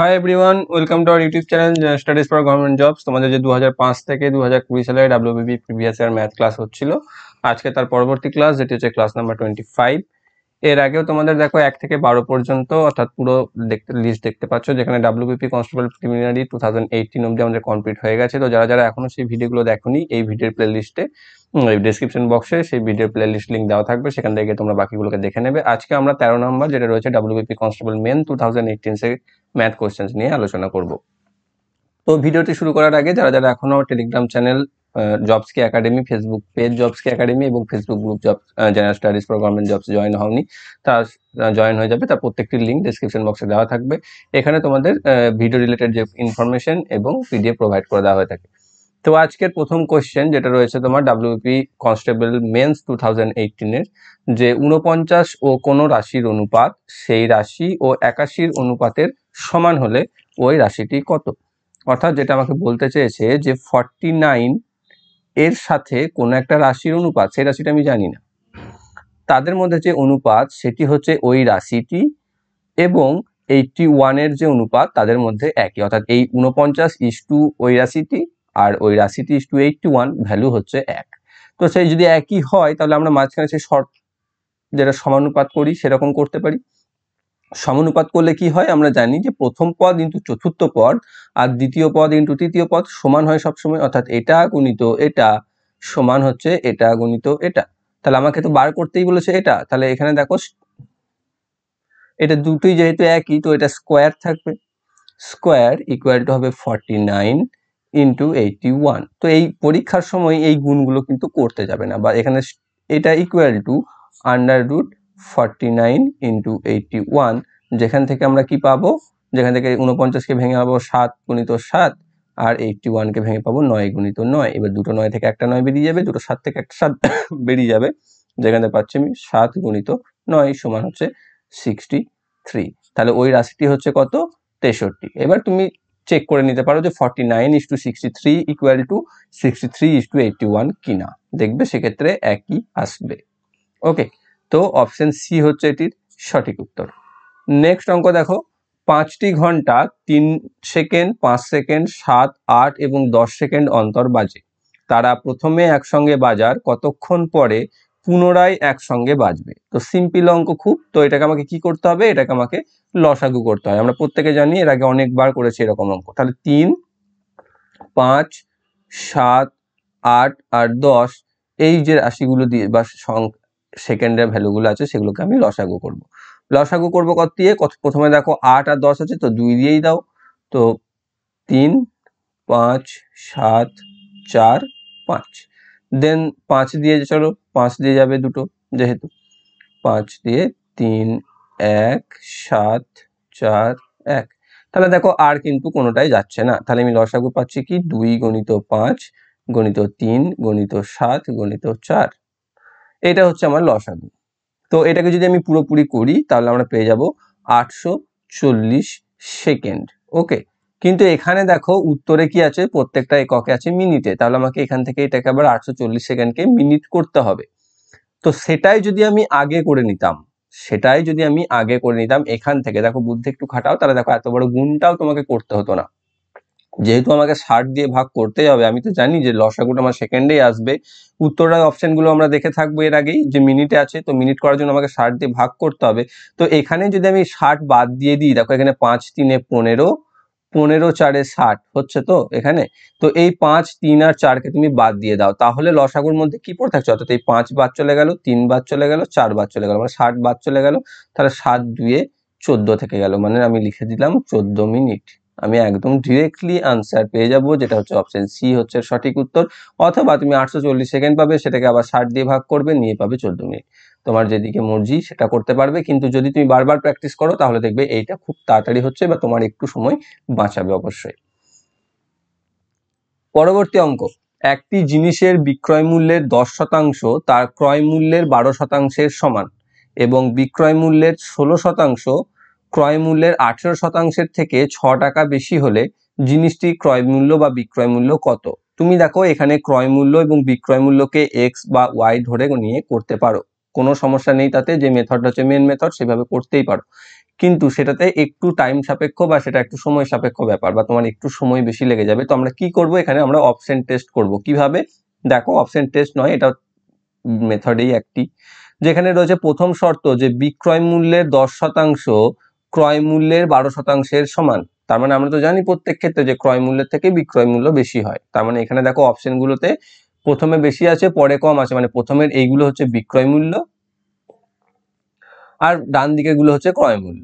High everyone welcome to our YouTube channel studies for government jobs তোমাদের যে দু থেকে দু হাজার কুড়ি সালে WBB previous year math class হচ্ছিল আজকে তার পরবর্তী ক্লাস যেটি হচ্ছে ক্লাস নাম্বার টোয়েন্টি ফাইভ এর আগেও তোমাদের দেখো এক থেকে বারো পর্যন্ত অর্থাৎ পুরো দেখতে লিস্ট দেখতে পাচ্ছ যেখানে WBP constable preliminary two thousand eighteen অব্দি আমাদের কমপ্লিট হয়ে গেছে তো যারা যারা এখনো সেই ভিডিওগুলো দেখোনি এই ভিডিওর প্লে লিস্টে ডিসক্রিপশন বক্সে সেই ভিডিও প্লে লিস্ট লিঙ্ক দেওয়া থাকবে সেখান থেকে তোমরা বাকিগুলোকে দেখে নেবে আজকে আমরা তেরো নম্বর যেটা রয়েছে WP constable main two thousand এইটিনসের ম্যাথ কোশ্চেন্স নিয়ে আলোচনা করব তো ভিডিওটি শুরু করার আগে যারা যারা এখনও টেলিগ্রাম চ্যানেল জবস কি academy Facebook page jobs academy এবং Facebook group job general studies for government jobs join হওনি তা জয়েন হয়ে যাবে তার প্রত্যেকটি লিঙ্ক ডিসক্রিপশন বক্সে দেওয়া থাকবে এখানে তোমাদের ভিডিও রিলেটেড যে ইনফরমেশন এবং পিডিএফ প্রোভাইড করে দেওয়া হয়ে থাকে তো আজকের প্রথম কোয়েশ্চেন যেটা রয়েছে তোমার WP constable mains two thousand যে উনপঞ্চাশ ও কোনো রাশির অনুপাত সেই রাশি ও একাশির অনুপাতের সমান হলে ওই রাশিটি কত অর্থাৎ যেটা আমাকে বলতে চেয়েছে যে ফর্টি নাইন এর সাথে কোনো একটা রাশির অনুপাত সেই রাশিটা আমি জানি না তাদের মধ্যে যে অনুপাত সেটি হচ্ছে ওই রাশিটি এবং এইটটি ওয়ানের যে অনুপাত তাদের মধ্যে একই অর্থাৎ এই উনপঞ্চাশ ইস টু ওই রাশিটি আর ওই রাশিটি two eight two one value হচ্ছে এক তো সেই যদি একই হয় তাহলে আমরা মাঝখানে সেই শর্ট যেটা সমানুপাত করি সেরকম করতে পারি সমানুপাত করলে কি হয় আমরা জানি যে প্রথম পদ ইন্টু চতুর্থ পদ আর দ্বিতীয় পদ ইন্টু তৃতীয় পদ সমান হয় সবসময় অর্থাৎ এটা গুণিত এটা সমান হচ্ছে এটা গুণিত এটা তাহলে আমাকে তো বার করতেই বলেছে এটা তাহলে এখানে দেখো এটা দুটোই যেহেতু একই তো এটা স্কোয়ার থাকবে স্কোয়ার ইকুয়াল টু হবে forty nine into eighty one তো এই পরীক্ষার সময় এই গুণগুলো কিন্তু করতে যাবে না বা এখানে এটা equal to under root forty nine into eighty one যেখান থেকে আমরা কি পাবো যেখান থেকে উনপঞ্চাশকে ভেঙে পাবো সাত গুণিত সাত আর এইটটি ওয়ানকে ভেঙে পাবো নয় গুণিত নয় এবার দুটো নয় থেকে একটা নয় বেরিয়ে যাবে দুটো সাত থেকে একটা সাত বেরিয়ে যাবে যেখান থেকে পাচ্ছি আমি সাত গুণিত নয় সমান হচ্ছে সিক্সটি থ্রি তাহলে ওই রাশিটি হচ্ছে কত তেষট্টি এবার তুমি চেক করে নিতে পারো যে forty nine is to sixty three equal to sixty three is to eighty one কিনা দেখবে সেক্ষেত্রে একই আসবে ওকে তো অপশন সি হচ্ছে এটির সঠিক উত্তর নেক্সট অঙ্ক দেখো পাঁচটি ঘন্টা তিন সেকেন্ড পাঁচ সেকেন্ড সাত আট এবং দশ সেকেন্ড অন্তর বাজে তারা প্রথমে একসঙ্গে বাজার কতক্ষণ পরে পুনরায় একসঙ্গে বাজবে তো সিম্পল অঙ্ক খুব তো এটাকে আমাকে কি করতে হবে এটাকে আমাকে লসাগু করতে হয় আমরা প্রত্যেকে জানি এর আগে অনেকবার করেছি এরকম অঙ্ক তাহলে তিন পাঁচ সাত আট আর দশ এই যে রাশিগুলো দিয়ে বা সেকেন্ডের ভ্যালুগুলো আছে সেগুলোকে আমি লসাগু করব। লসাগু করব কত দিয়ে কত প্রথমে দেখো আট আর দশ আছে তো দুই দিয়েই দাও তো তিন পাঁচ সাত চার পাঁচ দেন পাঁচ দিয়ে চলো পাঁচ দিয়ে যাবে দুটো যেহেতু পাঁচ দিয়ে তিন এক সাত চার এক তাহলে দেখো আর কিন্তু কোনোটাই যাচ্ছে না তাহলে আমি লসাগু পাচ্ছি কি দুই গণিত পাঁচ গণিত তিন গণিত সাত গণিত চার এটা হচ্ছে আমার লসাগু তো এটাকে যদি আমি পুরোপুরি করি তাহলে আমরা পেয়ে যাব আটশো সেকেন্ড ওকে কিন্তু এখানে দেখো উত্তরে কি আছে প্রত্যেকটা এককে আছে মিনিটে তাহলে আমাকে এখান থেকে এটাকে আবার আটশো চল্লিশ সেকেন্ডকে মিনিট করতে হবে তো সেটাই যদি আমি আগে করে নিতাম সেটাই যদি আমি আগে করে নিতাম এখান থেকে দেখো বুদ্ধি একটু খাটাও তাহলে দেখো এত বড় গুণটাও তোমাকে করতে হতো না যেহেতু আমাকে ষাট দিয়ে ভাগ করতে হবে আমি তো জানি যে লসাগুটা আমার সেকেন্ডেই আসবে উত্তরায় অপশনগুলো আমরা দেখে থাকবো এর আগেই যে মিনিটে আছে তো মিনিট করার জন্য আমাকে ষাট দিয়ে ভাগ করতে হবে তো এখানে যদি আমি ষাট বাদ দিয়ে দিই দেখো এখানে পাঁচ তিনে পনেরো পনেরো চারে ষাট হচ্ছে তো এখানে তো এই পাঁচ তিন আর চারকে তুমি বাদ দিয়ে দাও তাহলে লসাগুর মধ্যে কি পড়ে থাকছে অর্থাৎ এই পাঁচ বাদ চলে গেল তিন বাদ চলে গেল চার বাদ চলে গেল মানে ষাট বাদ চলে গেল তাহলে সাত দুয়ে চোদ্দ থেকে গেল মানে আমি লিখে দিলাম চোদ্দ মিনিট আমি একদম ডিরেক্টলি আনসার পেয়ে যাব যেটা হচ্ছে অপশন সি হচ্ছে সঠিক উত্তর অথবা তুমি আটশো সেকেন্ড পাবে সেটাকে আবার ষাট দিয়ে ভাগ করবে নিয়ে পাবে চোদ্দ মিনিট তোমার যেদিকে মর্জি সেটা করতে পারবে কিন্তু যদি তুমি বারবার প্র্যাকটিস করো তাহলে দেখবে এইটা খুব তাড়াতাড়ি হচ্ছে বা তোমার একটু সময় বাঁচাবে অবশ্যই পরবর্তী অঙ্ক একটি জিনিসের বিক্রয় মূল্যের দশ শতাংশ তার ক্রয় মূল্যের বারো শতাংশের সমান এবং বিক্রয় মূল্যের ষোলো শতাংশ ক্রয় মূল্যের আঠেরো শতাংশের থেকে ছ টাকা বেশি হলে জিনিসটি ক্রয় মূল্য বা বিক্রয় মূল্য কত তুমি দেখো এখানে ক্রয় মূল্য এবং বিক্রয় মূল্যকে এক্স বা ওয়াই ধরে নিয়ে করতে পারো কোনো সমস্যা নেই তাতে যে মেথডটা হচ্ছে মেন মেথড সেভাবে করতেই পারো কিন্তু সেটাতে একটু টাইম সাপেক্ষ বা সেটা একটু সময় সাপেক্ষ ব্যাপার বা তোমার একটু সময় বেশি লেগে যাবে তো আমরা কি করব এখানে আমরা অপশন টেস্ট করব কিভাবে দেখো অপশন টেস্ট নয় এটা মেথডেই একটি যেখানে রয়েছে প্রথম শর্ত যে বিক্রয় মূল্যের দশ শতাংশ ক্রয় মূল্যের বারো শতাংশের সমান তার মানে আমরা তো জানি প্রত্যেক ক্ষেত্রে যে ক্রয় মূল্যের থেকে বিক্রয় মূল্য বেশি হয় তার মানে এখানে দেখো অপশনগুলোতে প্রথমে বেশি আছে পরে কম আছে মানে প্রথমের এইগুলো হচ্ছে বিক্রয় মূল্য আর ডান দিকের গুলো হচ্ছে ক্রয় মূল্য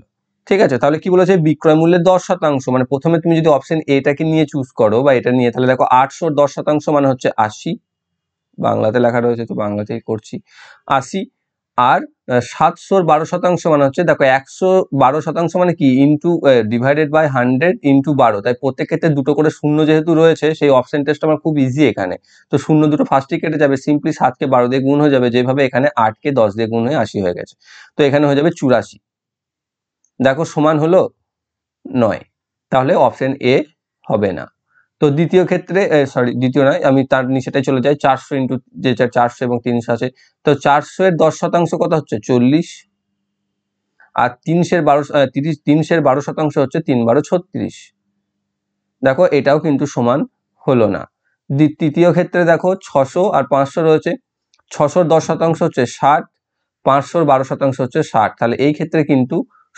ঠিক আছে তাহলে কি বলেছে বিক্রয় মূল্যের দশ শতাংশ মানে প্রথমে তুমি যদি অপশন এটাকে নিয়ে চুজ করো বা এটা নিয়ে তাহলে দেখো আটশোর দশ শতাংশ মানে হচ্ছে আশি বাংলাতে লেখা রয়েছে তো বাংলাতেই করছি আশি আর সাতশোর বারো শতাংশ মানে হচ্ছে দেখো একশো বারো শতাংশ মানে কি into divided by hundred into বারো তাই প্রত্যেক ক্ষেত্রে দুটো করে শূন্য যেহেতু রয়েছে সেই অপশন টেস্ট আমার খুব ইজি এখানে তো শূন্য দুটো ফার্স্টই কেটে যাবে সিম্পলি সাতকে বারো দিয়ে গুণ হয়ে যাবে যেভাবে এখানে আটকে দশ দিয়ে গুণ হয়ে আশি হয়ে গেছে তো এখানে হয়ে যাবে চুরাশি দেখো সমান হলো নয় তাহলে অপশন এ হবে না তো দ্বিতীয় ক্ষেত্রে সরি দ্বিতীয় নয় আমি তার নিচেটাই চলে যাই চারশো ইন্টু যে চারশো এবং তিনশো আছে তো চারশো এর দশ শতাংশ কত হচ্ছে চল্লিশ আর তিনশের বারো তিরিশ তিনশের বারো শতাংশ হচ্ছে তিন বারো ছত্রিশ দেখো এটাও কিন্তু সমান হলো না তৃতীয় ক্ষেত্রে দেখো ছশো আর পাঁচশো রয়েছে ছশোর দশ শতাংশ হচ্ছে ষাট পাঁচশোর বারো শতাংশ হচ্ছে ষাট তাহলে এই ক্ষেত্রে কিন্তু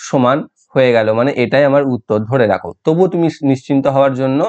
সমান হয়ে গেল মানে এটাই আমার উত্তর ধরে রাখো তবুও তুমি নিশ্চিন্ত হওয়ার জন্য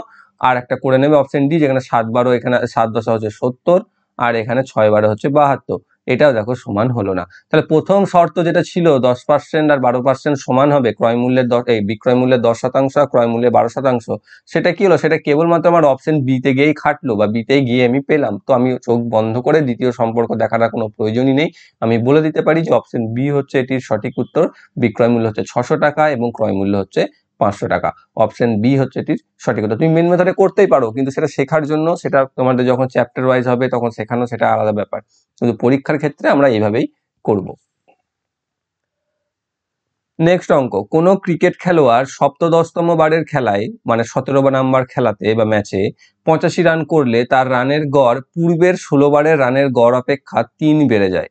আর একটা করে নেবে অপশন ডি যেখানে সাত বারো এখানে সাত দশা হচ্ছে সত্তর আর এখানে ছয় বারো হচ্ছে বাহাত্তর এটাও দেখো সমান হলো না তাহলে প্রথম শর্ত যেটা ছিল দশ পার্সেন্ট আর বারো পার্সেন্ট সমান হবে ক্রয় মূল্যের দশ এই বিক্রয় মূল্যের দশ শতাংশ আর ক্রয় মূল্যের বারো শতাংশ সেটা কি হলো সেটা কেবলমাত্র আমার অপশন বিতে গিয়েই খাটলো বা বিতে গিয়ে আমি পেলাম তো আমি চোখ বন্ধ করে দ্বিতীয় সম্পর্ক দেখাটা কোনো প্রয়োজনই নেই আমি বলে দিতে পারি যে অপশন বি হচ্ছে এটির সঠিক উত্তর বিক্রয় মূল্য হচ্ছে ছশো টাকা এবং ক্রয় মূল্য হচ্ছে পাঁচশো টাকা অপশন বি হচ্ছে এটির সঠিক কথা তুমি মেন মেথডে করতেই পারো কিন্তু সেটা শেখার জন্য সেটা তোমাদের যখন চ্যাপ্টার ওয়াইজ হবে তখন শেখানো সেটা আলাদা ব্যাপার কিন্তু পরীক্ষার ক্ষেত্রে আমরা এইভাবেই করব নেক্সট অঙ্ক কোন ক্রিকেট খেলোয়াড় সপ্তদশতম বারের খেলায় মানে সতেরো নাম্বার খেলাতে বা ম্যাচে পঁচাশি রান করলে তার রানের গড় পূর্বের ষোলো বারের রানের গড় অপেক্ষা তিন বেড়ে যায়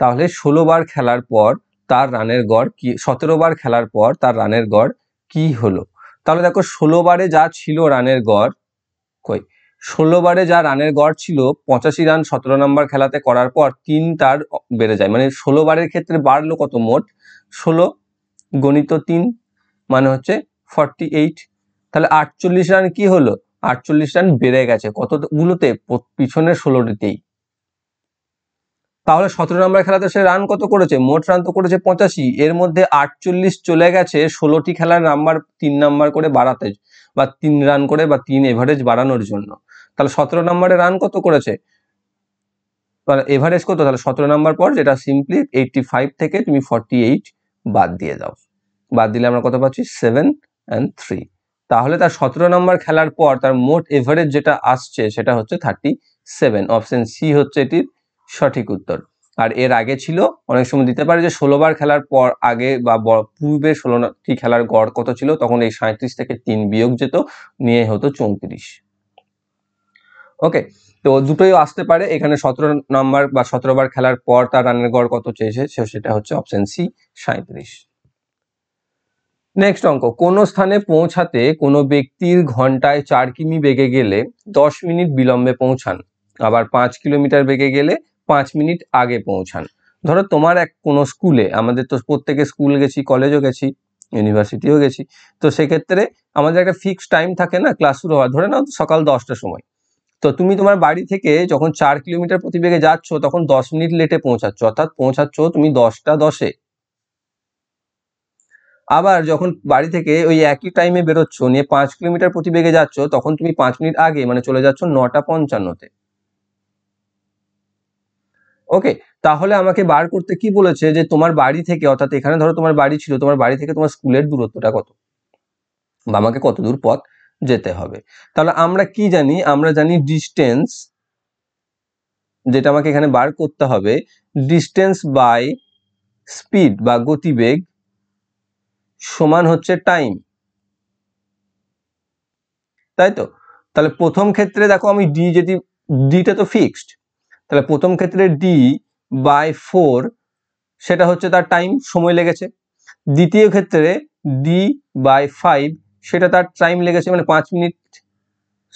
তাহলে ষোলো বার খেলার পর তার রানের গড় কি সতেরো বার খেলার পর তার রানের গড় কি হলো তাহলে দেখো ষোলো বারে যা ছিল রানের গড় কই ষোলো বারে যা রানের গড় ছিল পঁচাশি রান সতেরো নম্বর খেলাতে করার পর তিন তার বেড়ে যায় মানে ষোলো বারের ক্ষেত্রে বাড়লো কত মোট ষোলো গণিত তিন মানে হচ্ছে ফর্টি এইট তাহলে আটচল্লিশ রান কি হলো আটচল্লিশ রান বেড়ে গেছে কতগুলোতে পিছনের ষোলোটিতেই তাহলে সতেরো নম্বর খেলাতে সে রান কত করেছে মোট রান তো করেছে পঁচাশি এর মধ্যে আটচল্লিশ চলে গেছে ষোলোটি খেলার নাম্বার তিন নাম্বার করে বাড়াতে বা তিন রান করে বা তিন এভারেজ বাড়ানোর জন্য তাহলে সতেরো নম্বরে রান কত করেছে এভারেজ কত তাহলে সতেরো নম্বর পর যেটা সিম্পলি এইটটি ফাইভ থেকে তুমি ফর্টি এইট বাদ দিয়ে দাও বাদ দিলে আমরা কত পাচ্ছি সেভেন অ্যান্ড থ্রি তাহলে তার সতেরো নম্বর খেলার পর তার মোট এভারেজ যেটা আসছে সেটা হচ্ছে থার্টি সেভেন অপশন সি হচ্ছে এটির সঠিক উত্তর আর এর আগে ছিল অনেক সময় দিতে পারে যে ষোলোবার খেলার পর আগে বা পূর্বে ষোলোটি খেলার গড় কত ছিল তখন এই সাঁত্রিশ থেকে তিন বিয়োগ যেত নিয়ে হতো চৌত্রিশ ওকে তো দুটোই আসতে পারে এখানে সতেরো নম্বর বা সতেরো বার খেলার পর তার রানের গড় কত চেয়েছে সেটা হচ্ছে অপশন সি সাঁত্রিশ নেক্সট অঙ্ক কোন স্থানে পৌঁছাতে কোনো ব্যক্তির ঘন্টায় চার কিমি বেগে গেলে দশ মিনিট বিলম্বে পৌঁছান আবার পাঁচ কিলোমিটার বেগে গেলে পাঁচ মিনিট আগে পৌঁছান ধরো তোমার এক কোনো স্কুলে আমাদের তো প্রত্যেকে স্কুল গেছি কলেজও গেছি ইউনিভার্সিটিও গেছি তো সেক্ষেত্রে আমাদের একটা ফিক্সড টাইম থাকে না ক্লাস শুরু হওয়ার ধরে নাও সকাল দশটার সময় তো তুমি তোমার বাড়ি থেকে যখন চার কিলোমিটার প্রতিবেগে যাচ্ছ তখন দশ মিনিট লেটে পৌঁছাচ্ছ অর্থাৎ পৌঁছাচ্ছ তুমি দশটা দশে আবার যখন বাড়ি থেকে ওই একই টাইমে বেরোচ্ছ নিয়ে পাঁচ কিলোমিটার প্রতিবেগে যাচ্ছ তখন তুমি পাঁচ মিনিট আগে মানে চলে যাচ্ছ নটা পঞ্চান্নতে ওকে তাহলে আমাকে বার করতে কি বলেছে যে তোমার বাড়ি থেকে অর্থাৎ এখানে ধরো তোমার বাড়ি ছিল তোমার বাড়ি থেকে তোমার স্কুলের দূরত্বটা কত বা আমাকে কত দূর পথ যেতে হবে তাহলে আমরা কি জানি আমরা জানি ডিস্টেন্স যেটা আমাকে এখানে বার করতে হবে ডিস্টেন্স বাই স্পিড বা গতিবেগ সমান হচ্ছে টাইম তাই তো তাহলে প্রথম ক্ষেত্রে দেখো আমি ডি যেটি ডিটা তো ফিক্সড তাহলে প্রথম ক্ষেত্রে ডি বাই ফোর সেটা হচ্ছে তার টাইম সময় লেগেছে দ্বিতীয় ক্ষেত্রে ডি বাই ফাইভ সেটা তার টাইম লেগেছে মানে পাঁচ মিনিট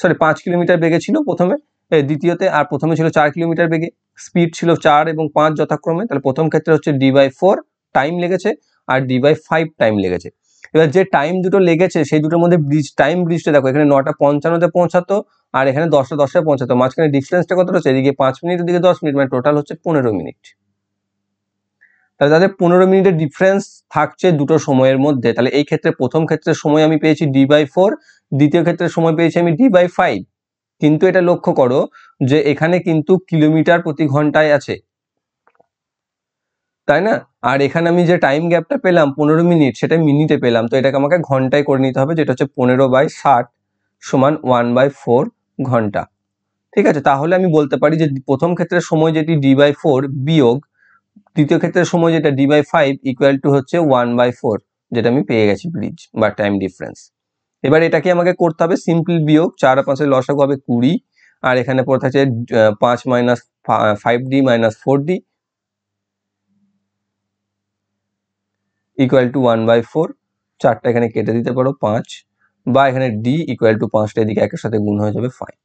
সরি পাঁচ কিলোমিটার বেগে ছিল প্রথমে দ্বিতীয়তে আর প্রথমে ছিল চার কিলোমিটার বেগে স্পিড ছিল চার এবং পাঁচ যথাক্রমে তাহলে প্রথম ক্ষেত্রে হচ্ছে ডি বাই ফোর টাইম লেগেছে আর ডি বাই ফাইভ টাইম লেগেছে এবার যে টাইম দুটো লেগেছে সেই দুটোর মধ্যে ব্রিজ টাইম ব্রিজটা দেখো এখানে নটা পঞ্চান্নতে পৌঁছাতো আর এখানে দশটা দশটায় পৌঁছাতো মাঝখানে ডিফারেন্সটা কত রয়েছে এদিকে পাঁচ মিনিট এদিকে দশ মিনিট মানে টোটাল হচ্ছে পনেরো মিনিট তাহলে তাদের পনেরো মিনিটের ডিফারেন্স থাকছে দুটো সময়ের মধ্যে তাহলে এই ক্ষেত্রে প্রথম ক্ষেত্রে সময় আমি পেয়েছি ডি বাই ফোর দ্বিতীয় ক্ষেত্রে সময় পেয়েছি আমি ডি বাই ফাইভ কিন্তু এটা লক্ষ্য করো যে এখানে কিন্তু কিলোমিটার প্রতি ঘন্টায় আছে তাই না আর এখানে আমি যে টাইম গ্যাপটা পেলাম পনেরো মিনিট সেটা মিনিটে পেলাম তো এটাকে আমাকে ঘন্টায় করে নিতে হবে যেটা হচ্ছে পনেরো বাই ষাট সমান ওয়ান বাই ফোর ঘন্টা ঠিক আছে তাহলে আমি বলতে পারি যে প্রথম ক্ষেত্রে সময় যেটি ডি বাই ফোর বিয়োগ দ্বিতীয় ক্ষেত্রে সময় যেটা D by five equal to হচ্ছে ওয়ান বাই ফোর যেটা আমি পেয়ে গেছি ব্রিজ বা টাইম ডিফারেন্স এবার এটাকে আমাকে করতে হবে সিম্পল বিয়োগ চার পাঁচের লসাগু হবে কুড়ি আর এখানে পড়ে থাকছে পাঁচ minus five D minus four D equal to one by four চারটা এখানে কেটে দিতে পারো পাঁচ বা এখানে ডি ইকুয়াল টু পাঁচটা এদিকে একের সাথে গুণ হয়ে যাবে ফাইভ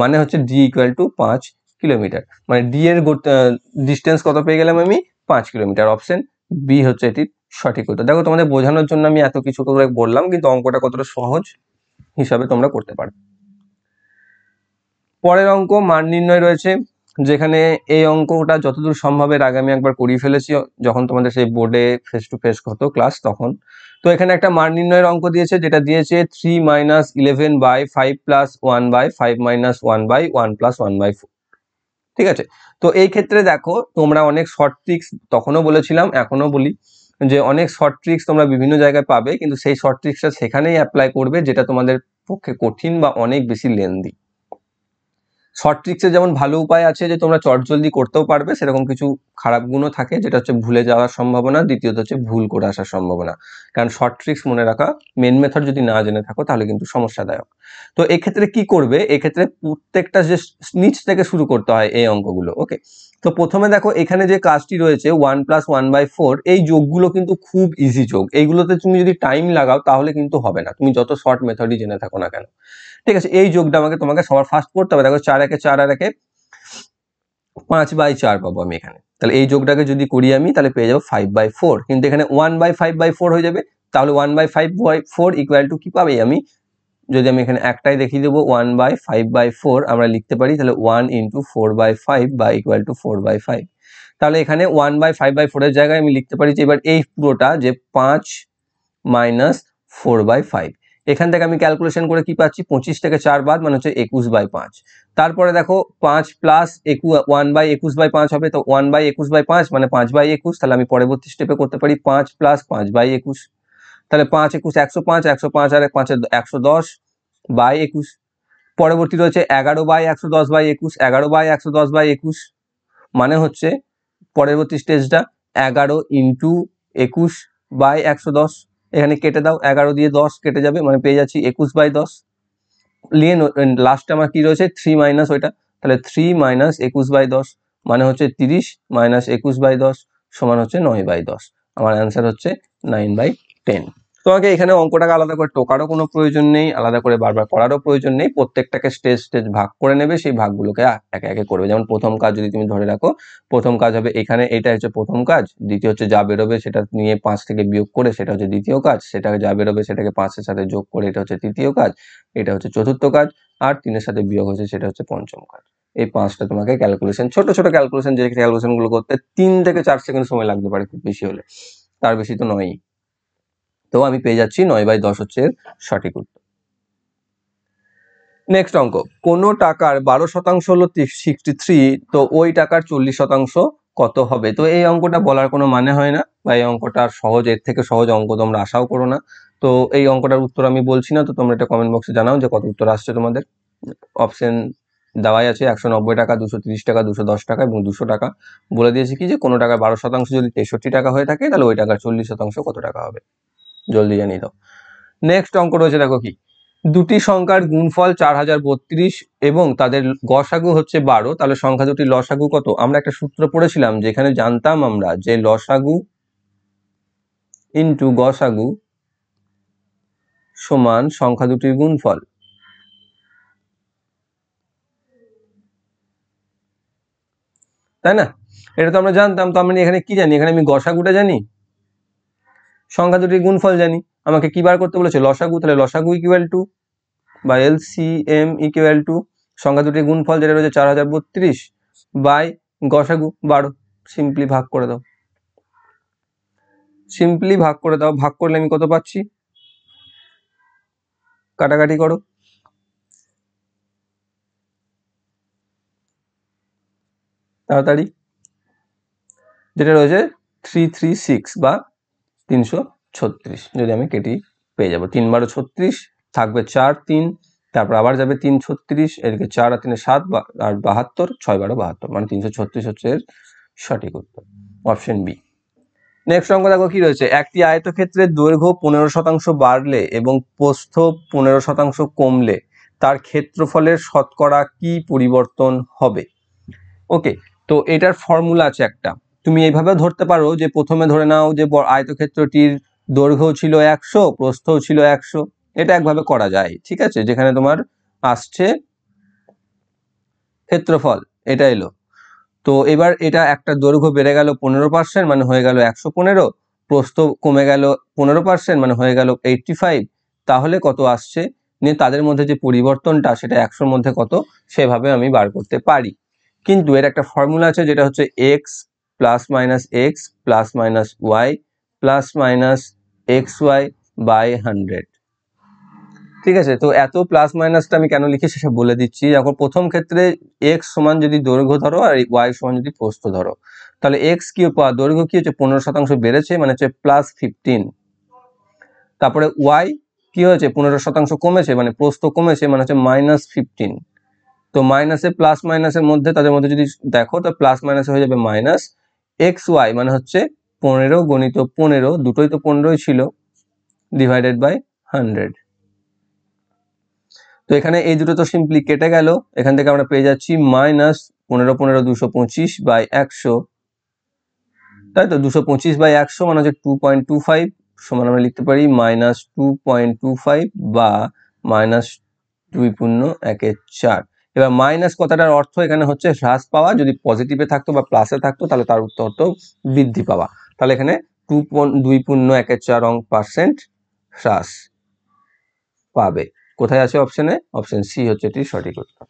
মানে হচ্ছে ডি ইকুয়াল টু পাঁচ কিলোমিটার মানে ডি এর ডিস্টেন্স কত পেয়ে গেলাম আমি পাঁচ কিলোমিটার অপশন বি হচ্ছে এটির সঠিক উত্তর দেখো তোমাদের বোঝানোর জন্য আমি এত কিছু করে বললাম কিন্তু অঙ্কটা কতটা সহজ হিসাবে তোমরা করতে পারো পরের অঙ্ক মান নির্ণয় রয়েছে যেখানে এই অঙ্কটা যতদূর সম্ভবের আগে আমি একবার করিয়ে ফেলেছি যখন তোমাদের সেই বোর্ডে ফেস টু ফেস হতো ক্লাস তখন তো এখানে একটা মান নির্ণয়ের অঙ্ক দিয়েছে যেটা দিয়েছে three minus eleven by five plus one by five minus one by one plus one by four ঠিক আছে তো এই ক্ষেত্রে দেখো তোমরা অনেক শর্ট ট্রিক্স তখনও বলেছিলাম এখনও বলি যে অনেক শর্ট ট্রিক্স তোমরা বিভিন্ন জায়গায় পাবে কিন্তু সেই শর্ট ট্রিক্সটা সেখানেই অ্যাপ্লাই করবে যেটা তোমাদের পক্ষে কঠিন বা অনেক বেশি লেন্দি শর্ট ট্রিক্সের যেমন ভালো উপায় আছে যে তোমরা চটজলদি করতেও পারবে সেরকম কিছু খারাপ গুণও থাকে যেটা হচ্ছে ভুলে যাওয়ার সম্ভাবনা দ্বিতীয়ত হচ্ছে ভুল করে আসার সম্ভাবনা কারণ শর্ট ট্রিক্স মনে রাখা মেন মেথড যদি না জেনে থাকো তাহলে কিন্তু সমস্যাদায়ক তো এক্ষেত্রে কি করবে এক্ষেত্রে প্রত্যেকটা যে নিচ থেকে শুরু করতে হয় এই অঙ্কগুলো ওকে তো প্রথমে দেখো এখানে যে কাজটি রয়েছে one plus one by four এই যোগগুলো কিন্তু খুব ইজি যোগ এইগুলোতে তুমি যদি টাইম লাগাও তাহলে কিন্তু হবে না তুমি যত শর্ট মেথডই জেনে থাকো না কেন ঠিক আছে এই যোগটা আমাকে তোমাকে সবার ফার্স্ট করতে হবে দেখো চার একে চার আর একে পাঁচ বাই চার পাবো আমি এখানে তাহলে এই যোগটাকে যদি করি আমি তাহলে পেয়ে যাবো ফাইভ বাই ফোর কিন্তু এখানে one by five by four হয়ে যাবে তাহলে one by five by four equal to কী পাবে আমি যদি আমি এখানে একটাই দেখিয়ে দেবো one by five by four আমরা লিখতে পারি তাহলে one into four by five বা equal to four by five তাহলে এখানে ওয়ান বাই ফাইভ বাই ফোরের জায়গায় আমি লিখতে পারি যে এবার এই পুরোটা যে পাঁচ মাইনাস ফোর বাই ফাইভ এখান থেকে আমি ক্যালকুলেশন করে কি পাচ্ছি পঁচিশ থেকে চার বাদ মানে হচ্ছে একুশ বাই পাঁচ তারপরে দেখো পাঁচ প্লাস একু ওয়ান বাই একুশ বাই পাঁচ হবে তো ওয়ান বাই একুশ বাই পাঁচ মানে পাঁচ বাই একুশ তাহলে আমি পরবর্তী স্টেপে করতে পারি পাঁচ প্লাস পাঁচ বাই একুশ তাহলে পাঁচ একুশ একশো পাঁচ একশো পাঁচ আর পাঁচে একশো দশ বাই একুশ পরবর্তী রয়েছে এগারো বাই একশো দশ বাই একুশ এগারো বাই একশো দশ বাই একুশ মানে হচ্ছে পরবর্তী স্টেজটা এগারো ইন্টু একুশ বাই একশো দশ এখানে কেটে দাও এগারো দিয়ে দশ কেটে যাবে মানে পেয়ে যাচ্ছি একুশ বাই দশ লিয়ে লাস্টে আমার কী রয়েছে থ্রি মাইনাস ওইটা তাহলে থ্রি মাইনাস একুশ বাই দশ মানে হচ্ছে তিরিশ মাইনাস একুশ বাই দশ সমান হচ্ছে নয় বাই দশ আমার অ্যান্সার হচ্ছে নাইন বাই টেন তোমাকে এখানে অঙ্কটাকে আলাদা করে টোকারও কোনো প্রয়োজন নেই আলাদা করে বারবার করারও প্রয়োজন নেই প্রত্যেকটাকে স্টেজ স্টেজ ভাগ করে নেবে সেই ভাগগুলোকে একে একে করবে যেমন প্রথম কাজ যদি তুমি ধরে রাখো প্রথম কাজ হবে এখানে এটা হচ্ছে প্রথম কাজ দ্বিতীয় হচ্ছে যা বেরোবে সেটা নিয়ে পাঁচ থেকে বিয়োগ করে সেটা হচ্ছে দ্বিতীয় কাজ সেটা যা বেরোবে সেটাকে পাঁচের সাথে যোগ করে এটা হচ্ছে তৃতীয় কাজ এটা হচ্ছে চতুর্থ কাজ আর তিনের সাথে বিয়োগ হচ্ছে সেটা হচ্ছে পঞ্চম কাজ এই পাঁচটা তোমাকে ক্যালকুলেশন ছোট ছোট ক্যালকুলেশন যে ক্যালকুলেশনগুলো করতে তিন থেকে চার সেকেন্ড সময় লাগতে পারে খুব বেশি হলে তার বেশি তো নয়ই তো আমি পেয়ে যাচ্ছি নয় বাই দশ হচ্ছে সঠিক উত্তর নেক্সট অঙ্ক কোন টাকার বারো শতাংশ হলো সিক্সটি থ্রি তো ওই টাকার চল্লিশ শতাংশ কত হবে তো এই অঙ্কটা বলার কোনো মানে হয় না বা এই অঙ্কটা সহজ এর থেকে সহজ অঙ্ক তোমরা আশাও করো না তো এই অঙ্কটার উত্তর আমি বলছি না তো তোমরা এটা কমেন্ট বক্সে জানাও যে কত উত্তর আসছে তোমাদের অপশন দেওয়াই আছে একশো নব্বই টাকা দুশো তিরিশ টাকা দুশো দশ টাকা এবং দুশো টাকা বলে দিয়েছি কি যে কোনো টাকার বারো শতাংশ যদি তেষট্টি টাকা হয়ে থাকে তাহলে ওই টাকার চল্লিশ শতাংশ কত টাকা হবে জলদি জানিয়ে দাও নেক্সট অঙ্ক রয়েছে দেখো কি দুটি সংখ্যার গুণফল চার হাজার বত্রিশ এবং তাদের গসাগু হচ্ছে বারো তাহলে সংখ্যা দুটি লসাগু কত আমরা একটা সূত্র পড়েছিলাম যেখানে জানতাম আমরা যে লসাগু ইন্টু গসাগু সমান সংখ্যা দুটির গুণফল তাই না এটা তো আমরা জানতাম তো আমি এখানে কি জানি এখানে আমি গসাগুটা জানি সংখ্যা দুটির গুণফল জানি আমাকে কি বার করতে বলেছে লসাগু তাহলে লসাগু ইকুয়াল টু বা L C M equal to সংখ্যা দুটির গুণফল যেটা রয়েছে চার হাজার বত্রিশ বাই গসাগু বারো সিম্পলি ভাগ করে দাও সিম্পলি ভাগ করে দাও ভাগ করলে আমি কত পাচ্ছি কাটাকাটি করো তাড়াতাড়ি যেটা রয়েছে থ্রি থ্রি সিক্স বা তিনশো ছত্রিশ যদি আমি কেটি পেয়ে যাব তিন বারো ছত্রিশ থাকবে চার তিন তারপর আবার যাবে তিন ছত্রিশ এদিকে চার আর তিনে সাত আর বাহাত্তর ছয় বারো বাহাত্তর মানে তিনশো ছত্রিশ হচ্ছে এর সঠিক উত্তর অপশন বি নেক্সট অঙ্ক দেখো কি রয়েছে একটি আয়তক্ষেত্রের দৈর্ঘ্য পনেরো শতাংশ বাড়লে এবং প্রস্থ পনেরো শতাংশ কমলে তার ক্ষেত্রফলের শতকরা কি পরিবর্তন হবে ওকে তো এটার ফর্মুলা আছে একটা তুমি এইভাবে ধরতে পারো যে প্রথমে ধরে নাও যে আয়তক্ষেত্রটির দৈর্ঘ্য ছিল একশো প্রস্থও ছিল একশো এটা একভাবে করা যায় ঠিক আছে যেখানে তোমার আসছে ক্ষেত্রফল এটা এলো তো এবার এটা একটা দৈর্ঘ্য বেড়ে গেল পনেরো পার্সেন্ট মানে হয়ে গেল একশো পনেরো প্রস্থ কমে গেল পনেরো পার্সেন্ট মানে হয়ে গেল এইটটি ফাইভ তাহলে কত আসছে নিয়ে তাদের মধ্যে যে পরিবর্তনটা সেটা একশোর মধ্যে কত সেভাবে আমি বার করতে পারি কিন্তু এর একটা ফর্মুলা আছে যেটা হচ্ছে x plus minus x plus minus y plus minus x y by hundred ঠিক আছে তো এত প্লাস মাইনাসটা আমি কেন লিখে সেটা বলে দিচ্ছি এখন প্রথম ক্ষেত্রে এক্স সমান যদি দৈর্ঘ্য ধরো আর ওয়াই সমান যদি প্রস্থ ধরো তাহলে এক্স কি দৈর্ঘ্য কি হচ্ছে পনেরো শতাংশ বেড়েছে মানে হচ্ছে প্লাস ফিফটিন তারপরে ওয়াই কি হয়েছে পনেরো শতাংশ কমেছে মানে প্রস্থ কমেছে মানে হচ্ছে মাইনাস ফিফটিন তো মাইনাসে প্লাস মাইনাসের মধ্যে তাদের মধ্যে যদি দেখো তো প্লাস মাইনাসে হয়ে যাবে মাইনাস এক্স ওয়াই মানে হচ্ছে পনেরো গণিত পনেরো দুটোই তো পনেরোই ছিল ডিভাইডেড বাই হান্ড্রেড তো এখানে এই দুটো তো সিম্পলি কেটে গেল এখান থেকে আমরা পেয়ে যাচ্ছি মাইনাস পনেরো পনেরো দুশো পঁচিশ বাই একশো তাই তো দুশো পঁচিশ বাই একশো মানে হচ্ছে টু পয়েন্ট টু ফাইভ সমান আমরা লিখতে পারি minus two point two five বা মাইনাস দুই পূর্ণ একের চার এবার মাইনাস কথাটার অর্থ এখানে হচ্ছে হ্রাস পাওয়া যদি পজিটিভে থাকতো বা প্লাসে থাকতো তাহলে তার উত্তর হতো বৃদ্ধি পাওয়া তাহলে এখানে টু দুই পূর্ণ একের চার অং পার্সেন্ট হ্রাস পাবে কোথায় আছে অপশনে অপশন সি হচ্ছে এটি সঠিক উত্তর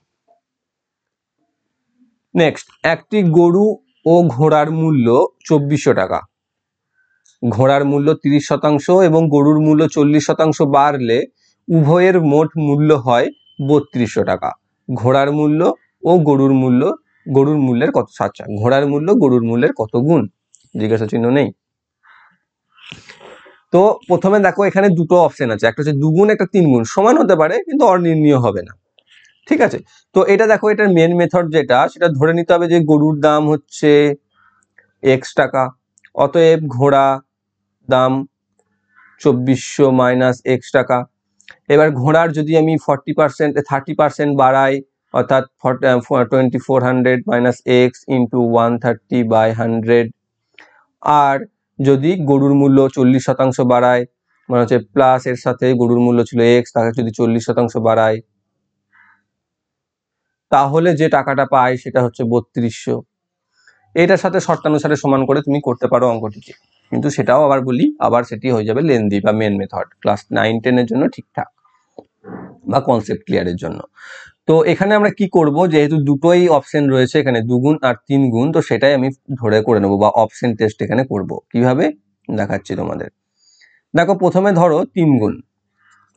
নেক্সট একটি গরু ও ঘোড়ার মূল্য চব্বিশশো টাকা ঘোড়ার মূল্য তিরিশ শতাংশ এবং গরুর মূল্য চল্লিশ শতাংশ বাড়লে উভয়ের মোট মূল্য হয় বত্রিশশো টাকা ঘোড়ার মূল্য ও গরুর মূল্য গরুর মূল্যের কত আচ্ছা ঘোড়ার মূল্য গরুর মূল্যের কত গুণ জিজ্ঞাসা চিহ্ন নেই তো প্রথমে দেখো এখানে দুটো অপশন আছে একটা হচ্ছে দুগুণ একটা তিন গুণ সমান হতে পারে কিন্তু অনির্ণীয় হবে না ঠিক আছে তো এটা দেখো এটার মেন মেথড যেটা সেটা ধরে নিতে হবে যে গরুর দাম হচ্ছে এক্স টাকা অতএব ঘোড়া দাম চব্বিশশো মাইনাস এক্স টাকা এবার ঘোড়ার যদি আমি ফর্টি পার্সেন্ট থার্টি পার্সেন্ট বাড়াই অর্থাৎ twenty four hundred minus x into one thirty by hundred আর যদি গরুর মূল্য চল্লিশ শতাংশ বাড়ায় মানে হচ্ছে প্লাস এর সাথে গরুর মূল্য ছিল এক্স তাকে যদি চল্লিশ শতাংশ বাড়ায় তাহলে যে টাকাটা পায় সেটা হচ্ছে বত্রিশশো এটার সাথে শর্তানুসারে সমান করে তুমি করতে পারো অঙ্কটিকে কিন্তু সেটাও আবার বলি আবার সেটি হয়ে যাবে লেন্দি বা মেন মেথড ক্লাস নাইন টেনের জন্য ঠিকঠাক বা কনসেপ্ট ক্লিয়ারের জন্য তো এখানে আমরা কি করব যেহেতু দুটোই অপশন রয়েছে এখানে দুগুণ আর তিন গুণ তো সেটাই আমি ধরে করে নেবো বা অপশন টেস্ট এখানে করব কিভাবে দেখাচ্ছি তোমাদের দেখো প্রথমে ধরো তিন গুণ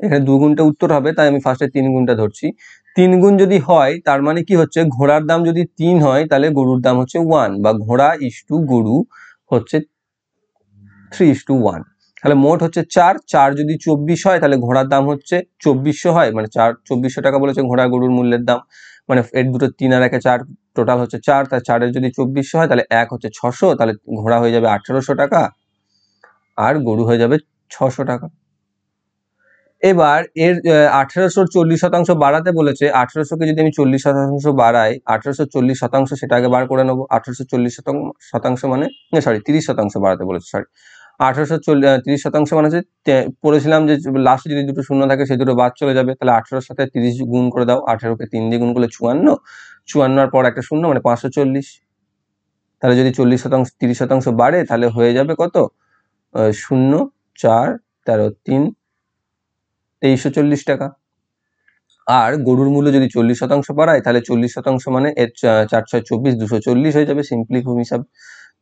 এখানে দু গুণটা উত্তর হবে তাই আমি ফার্স্টে তিন গুণটা ধরছি তিন গুণ যদি হয় তার মানে কি হচ্ছে ঘোড়ার দাম যদি তিন হয় তাহলে গরুর দাম হচ্ছে ওয়ান বা ঘোড়া ইস টু গরু হচ্ছে থ্রি টু ওয়ান তাহলে মোট হচ্ছে চার চার যদি চব্বিশ হয় তাহলে ঘোড়ার দাম হচ্ছে চব্বিশশো হয় মানে চার চব্বিশশো টাকা বলেছে ঘোড়া গরুর মূল্যের দাম মানে এর দুটো তিন আর একে চার টোটাল হচ্ছে চার তার চারের যদি চব্বিশশো হয় তাহলে এক হচ্ছে ছশো তাহলে ঘোড়া হয়ে যাবে আঠেরোশো টাকা আর গরু হয়ে যাবে ছশো টাকা এবার এর আঠেরোশোর চল্লিশ শতাংশ বাড়াতে বলেছে আঠেরোশোকে যদি আমি চল্লিশ শতাংশ বাড়াই আঠেরোশো চল্লিশ শতাংশ সেটা আগে বার করে নেবো আঠেরোশো চল্লিশ শতাংশ মানে সরি তিরিশ শতাংশ বাড়াতে বলেছে সরি আঠারোশো তিরিশ শতাংশ মানে হচ্ছে পড়েছিলাম যে লাস্টে যদি দুটো শূন্য থাকে সে দুটো বাদ চলে যাবে তাহলে আঠারোর সাথে তিরিশ গুণ করে দাও আঠারোকে তিন দিয়ে গুণ করলে চুয়ান্ন চুয়ান্নর পর একটা শূন্য মানে পাঁচশো চল্লিশ তাহলে যদি চল্লিশ শতাংশ তিরিশ শতাংশ বাড়ে তাহলে হয়ে যাবে কত শূন্য চার তেরো তিন তেইশশো চল্লিশ টাকা আর গরুর মূল্য যদি চল্লিশ শতাংশ বাড়ায় তাহলে চল্লিশ শতাংশ মানে এর চার ছয় চব্বিশ দুশো চল্লিশ হয়ে যাবে সিম্পলি হিসাব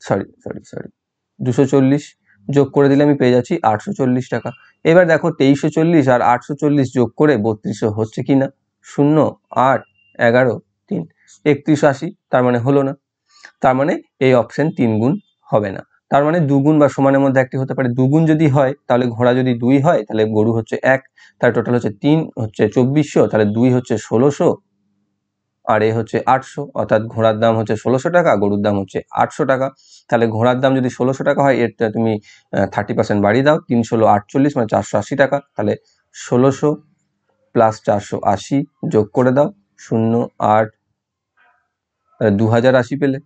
সরি সরি সরি দুশো চল্লিশ যোগ করে দিলে আমি পেয়ে যাচ্ছি আটশো টাকা এবার দেখো তেইশশো চল্লিশ আর আটশো চল্লিশ যোগ করে বত্রিশশো হচ্ছে কি না শূন্য আট এগারো তিন একত্রিশশো আশি তার মানে হলো না তার মানে এই অপশান তিন গুণ হবে না তার মানে দুগুণ বা সমানের মধ্যে একটি হতে পারে দুগুণ যদি হয় তাহলে ঘোড়া যদি দুই হয় তাহলে গরু হচ্ছে এক তার টোটাল হচ্ছে তিন হচ্ছে চব্বিশশো তাহলে দুই হচ্ছে ষোলোশো আর এ হচ্ছে আটশো অর্থাৎ ঘোড়ার দাম হচ্ছে ষোলোশো টাকা গরুর দাম হচ্ছে আটশো টাকা তাহলে ঘোড়ার দাম যদি ষোলোশো টাকা হয় এর তুমি থার্টি পার্সেন্ট বাড়িয়ে দাও তিন ষোলো আটচল্লিশ মানে চারশো আশি টাকা তাহলে ষোলোশো প্লাস চারশো আশি যোগ করে দাও শূন্য আট দু হাজার আশি পেলে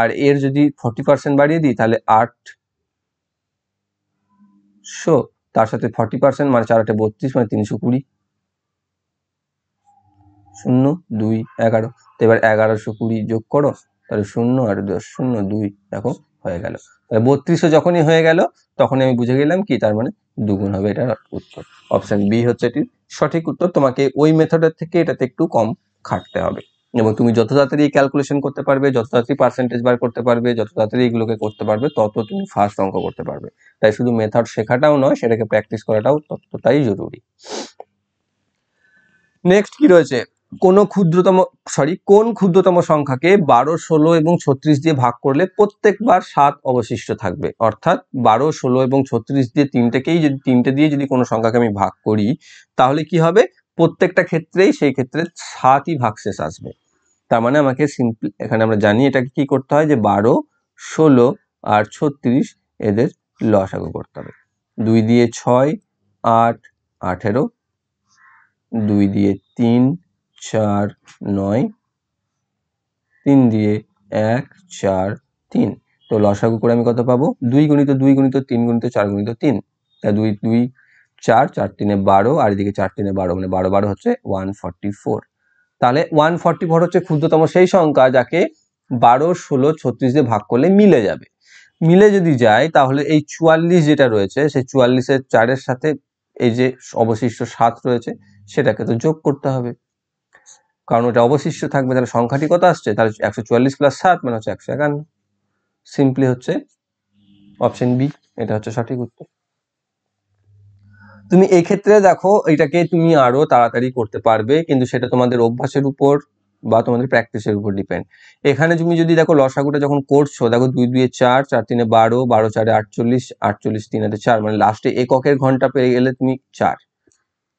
আর এর যদি ফর্টি পার্সেন্ট বাড়িয়ে দিই তাহলে আটশো তার সাথে ফর্টি পার্সেন্ট মানে চার আটে বত্রিশ মানে তিনশো কুড়ি শূন্য দুই এগারো তো এবার এগারোশো কুড়ি যোগ করো তাহলে শূন্য আর দশ শূন্য দুই দেখো হয়ে গেল তাহলে বত্রিশশো যখনই হয়ে গেল তখনই আমি বুঝে গেলাম কি তার মানে দুগুণ হবে এটার উত্তর অপশান বি হচ্ছে এটির সঠিক উত্তর তোমাকে ওই মেথডের থেকে এটাতে একটু কম খাটতে হবে এবং তুমি যত তাড়াতাড়ি ক্যালকুলেশন করতে পারবে যত তাড়াতাড়ি পার্সেন্টেজ বার করতে পারবে যত তাড়াতাড়ি এগুলোকে করতে পারবে তত তুমি ফার্স্ট অঙ্ক করতে পারবে তাই শুধু মেথড শেখাটাও নয় সেটাকে প্র্যাকটিস করাটাও ততটাই জরুরি নেক্সট কি রয়েছে কোনো ক্ষুদ্রতম সরি কোন ক্ষুদ্রতম সংখ্যাকে বারো ষোলো এবং ছত্রিশ দিয়ে ভাগ করলে প্রত্যেকবার সাত অবশিষ্ট থাকবে অর্থাৎ বারো ষোলো এবং ছত্রিশ দিয়ে তিনটেকেই যদি তিনটে দিয়ে যদি কোনো সংখ্যাকে আমি ভাগ করি তাহলে কি হবে প্রত্যেকটা ক্ষেত্রেই সেই ক্ষেত্রে সাতই শেষ আসবে তার মানে আমাকে সিম্পল এখানে আমরা জানি এটাকে কি করতে হয় যে বারো ষোলো আর ছত্রিশ এদের লসাগু করতে হবে দুই দিয়ে ছয় আট আঠেরো দুই দিয়ে তিন চার নয় তিন দিয়ে এক চার তিন তো লসাগু করে আমি কত পাবো দুই গুণিত দুই গুণিত তিন গুণিত চার গুণিত তিন তা দুই দুই চার চার তিনে বারো আর এদিকে চার তিনে বারো মানে বারো বারো হচ্ছে ওয়ান ফর্টি ফোর তাহলে ওয়ান ফর্টি ফোর হচ্ছে ক্ষুদ্রতম সেই সংখ্যা যাকে বারো ষোলো ছত্রিশ দিয়ে ভাগ করলে মিলে যাবে মিলে যদি যায় তাহলে এই চুয়াল্লিশ যেটা রয়েছে সেই চুয়াল্লিশের চারের সাথে এই যে অবশিষ্ট সাত রয়েছে সেটাকে তো যোগ করতে হবে কারণ ওটা অবশিষ্ট থাকবে তাহলে সংখ্যাটি কত আসছে তাহলে একশো চুয়াল্লিশ প্লাস সাত মানে হচ্ছে একশো একান্ন সিম্পলি হচ্ছে অপশন বি এটা হচ্ছে সঠিক উত্তর তুমি এক্ষেত্রে দেখো এটাকে তুমি আরো তাড়াতাড়ি করতে পারবে কিন্তু সেটা তোমাদের অভ্যাসের উপর বা তোমাদের প্র্যাকটিসের উপর ডিপেন্ড এখানে তুমি যদি দেখো লসাগুটা যখন করছো দেখো দুই দুই চার চার তিনে বারো বারো চারে আটচল্লিশ আটচল্লিশ তিন হাতে চার মানে লাস্টে এককের ঘন্টা পেয়ে গেলে তুমি চার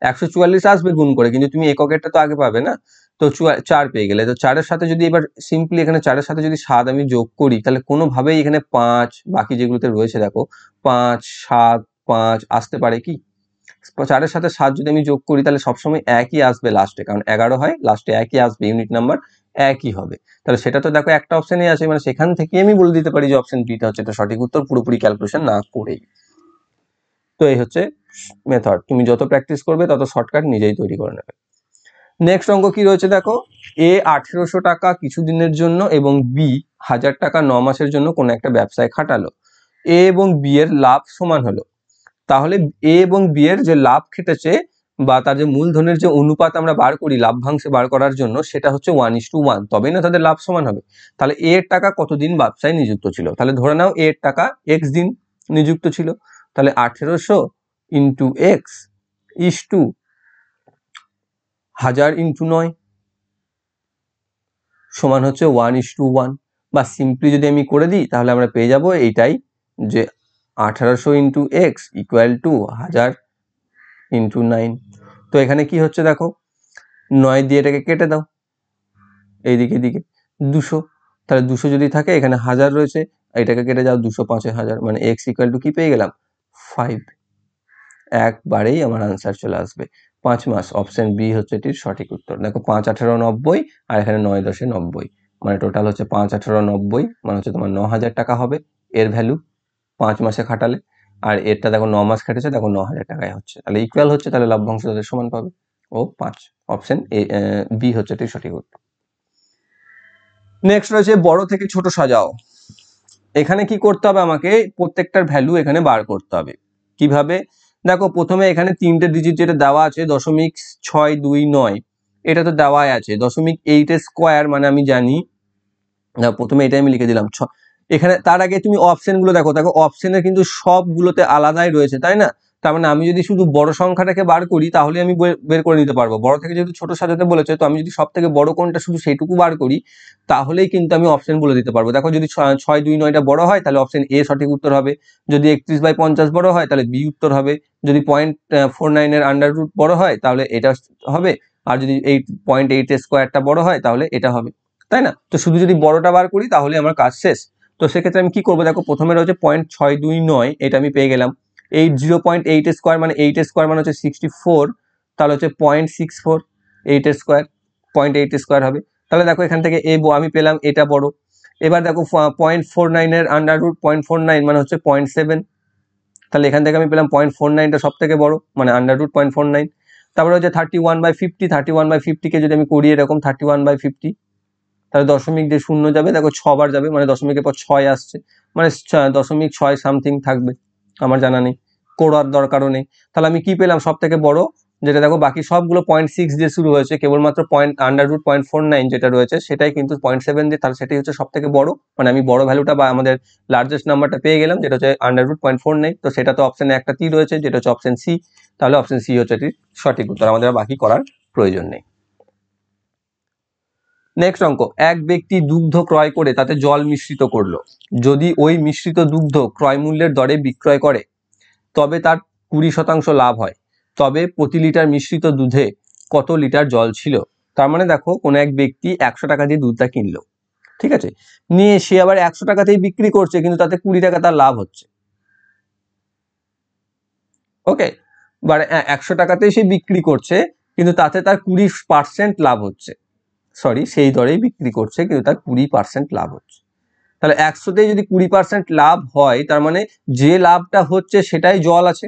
একশো চুয়াল্লিশ আসবে গুণ করে কিন্তু তুমি এককেরটা তো আগে পাবে না তো চার পেয়ে গেলে তো চারের সাথে যদি এবার সিম্পলি এখানে চারের সাথে যদি সাত আমি যোগ করি তাহলে কোনোভাবেই এখানে পাঁচ বাকি যেগুলোতে রয়েছে দেখো পাঁচ সাত পাঁচ আসতে পারে কি চারের সাথে সাত যদি আমি যোগ করি তাহলে সবসময় একই আসবে লাস্টে কারণ এগারো হয় লাস্টে একই আসবে ইউনিট নাম্বার একই হবে তাহলে সেটা তো দেখো একটা অপশনই আছে মানে সেখান থেকে আমি বলে দিতে পারি যে অপশন ডিটা হচ্ছে এটা সঠিক উত্তর পুরোপুরি ক্যালকুলেশন না করেই তো এই হচ্ছে মেথড তুমি যত প্র্যাকটিস করবে তত শর্টকাট নিজেই তৈরি করে নেবে নেক্সট অঙ্ক কি রয়েছে দেখো এ আঠেরোশো টাকা কিছুদিনের জন্য এবং বি হাজার টাকা ন মাসের জন্য কোনো একটা ব্যবসায় খাটালো এ এবং বি এর লাভ সমান হলো তাহলে এ এবং বি এর যে লাভ খেটেছে বা তার যে মূলধনের যে অনুপাত আমরা বার করি লাভ্যাংশে বার করার জন্য সেটা হচ্ছে ওয়ান ইস টু ওয়ান তবেই না তাদের লাভ সমান হবে তাহলে এ এর টাকা কতদিন ব্যবসায় নিযুক্ত ছিল তাহলে ধরে নাও এ এর টাকা এক্স দিন নিযুক্ত ছিল তাহলে আঠেরোশো ইন্টু এক্স ইস টু হাজার ইন্টু নয় সমান হচ্ছে ওয়ান ইস টু ওয়ান বা সিম্পলি যদি আমি করে দিই তাহলে আমরা পেয়ে যাব এইটাই যে আঠারোশো ইন্টু এক্স ইকুয়াল টু হাজার ইন্টু নাইন তো এখানে কি হচ্ছে দেখো নয় দিয়ে এটাকে কেটে দাও এইদিকে দিকে দুশো তাহলে দুশো যদি থাকে এখানে হাজার রয়েছে এটাকে কেটে যাও দুশো পাঁচে হাজার মানে এক্স ইকুয়াল টু কি পেয়ে গেলাম ফাইভ একবারেই আমার আনসার চলে আসবে পাঁচ মাস অপশন বি হচ্ছে এটির সঠিক উত্তর দেখো পাঁচ আঠারো নব্বই আর এখানে নয় দশে নব্বই মানে টোটাল হচ্ছে পাঁচ আঠারো নব্বই মানে হচ্ছে তোমার ন হাজার টাকা হবে এর ভ্যালু পাঁচ মাসে খাটালে আর এরটা দেখো ন মাস খাটেছে দেখো ন হাজার টাকায় হচ্ছে তাহলে ইকুয়াল হচ্ছে তাহলে লভ্যাংশ তাদের সমান পাবে ও পাঁচ অপশন এ বি হচ্ছে এটির সঠিক উত্তর নেক্সট রয়েছে বড় থেকে ছোট সাজাও এখানে কি করতে হবে আমাকে প্রত্যেকটার ভ্যালু এখানে বার করতে হবে কিভাবে দেখো প্রথমে এখানে তিনটে ডিজিট যেটা দেওয়া আছে দশমিক ছয় দুই নয় এটা তো দেওয়াই আছে দশমিক এইট স্কোয়ার মানে আমি জানি প্রথমে এটাই আমি লিখে দিলাম ছ এখানে তার আগে তুমি অপশনগুলো দেখো দেখো অপশনের কিন্তু সবগুলোতে আলাদাই রয়েছে তাই না তার মানে আমি যদি শুধু বড় সংখ্যাটাকে বার করি তাহলে আমি বের করে নিতে পারবো বড় থেকে যেহেতু ছোট সাজাতে বলেছে তো আমি যদি সব থেকে বড় কোনটা শুধু সেইটুকু বার করি তাহলেই কিন্তু আমি অপশন বলে দিতে পারবো দেখো যদি ছয় দুই নয়টা বড় হয় তাহলে অপশন এ সঠিক উত্তর হবে যদি একত্রিশ বাই পঞ্চাশ বড় হয় তাহলে বি উত্তর হবে যদি পয়েন্ট ফোর নাইনের আন্ডার রুট বড় হয় তাহলে এটা হবে আর যদি এইট পয়েন্ট এইট স্কোয়ারটা বড় হয় তাহলে এটা হবে তাই না তো শুধু যদি বড়টা বার করি তাহলে আমার কাজ শেষ তো সেক্ষেত্রে আমি কি করবো দেখো প্রথমে রয়েছে পয়েন্ট ছয় দুই নয় এটা আমি পেয়ে গেলাম eight zero point eight square মানে এইট স্কোয়ার মানে হচ্ছে সিক্সটি ফোর তাহলে হচ্ছে point six four eight square point eight square হবে তাহলে দেখো এখান থেকে এ আমি পেলাম এটা বড় এবার দেখো পয়েন্ট ফোর নাইনের under root point four nine মানে হচ্ছে পয়েন্ট সেভেন তাহলে এখান থেকে আমি পেলাম পয়েন্ট ফোর নাইনটা সব থেকে বড়ো মানে under root point four nine তারপরে হচ্ছে thirty one by fifty thirty one by ফিফটিকে যদি আমি করি এরকম থার্টি ওয়ান বাই ফিফটি তাহলে দশমিক যে শূন্য যাবে দেখো ছবার যাবে মানে দশমিকের পর ছয় আসছে মানে দশমিক ছয় সামথিং থাকবে আমার জানা নেই করার দরকারও নেই তাহলে আমি কি পেলাম সব থেকে বড় যেটা দেখো বাকি সবগুলো পয়েন্ট সিক্স দিয়ে শুরু হয়েছে কেবলমাত্র point under root point four nine যেটা রয়েছে সেটাই কিন্তু পয়েন্ট সেভেন দিয়ে তাহলে সেটাই হচ্ছে সব থেকে বড় মানে আমি বড় ভ্যালুটা বা আমাদের লার্জেস্ট নাম্বারটা পেয়ে গেলাম যেটা হচ্ছে under root point four nine তো সেটা তো অপশানে একটা তি রয়েছে যেটা হচ্ছে অপশান সি তাহলে অপশান সি হচ্ছে এটির সঠিক উত্তর আমাদের বাকি করার প্রয়োজন নেই নেক্সট অঙ্ক এক ব্যক্তি দুগ্ধ ক্রয় করে তাতে জল মিশ্রিত করলো যদি ওই মিশ্রিত দুগ্ধ ক্রয় মূল্যের দরে বিক্রয় করে তবে তার কুড়ি শতাংশ লাভ হয় তবে প্রতি লিটার মিশ্রিত দুধে কত লিটার জল ছিল তার মানে দেখো কোনো এক ব্যক্তি একশো টাকা দিয়ে দুধটা কিনলো ঠিক আছে নিয়ে সে আবার একশো টাকাতেই বিক্রি করছে কিন্তু তাতে কুড়ি টাকা তার লাভ হচ্ছে ওকে বা হ্যাঁ, একশো টাকাতেই সে বিক্রি করছে কিন্তু তাতে তার কুড়ি পার্সেন্ট লাভ হচ্ছে সরি সেই দরেই বিক্রি করছে কিন্তু তার কুড়ি পার্সেন্ট লাভ হচ্ছে তাহলে একশোতে যদি কুড়ি পার্সেন্ট লাভ হয় তার মানে যে লাভটা হচ্ছে সেটাই জল আছে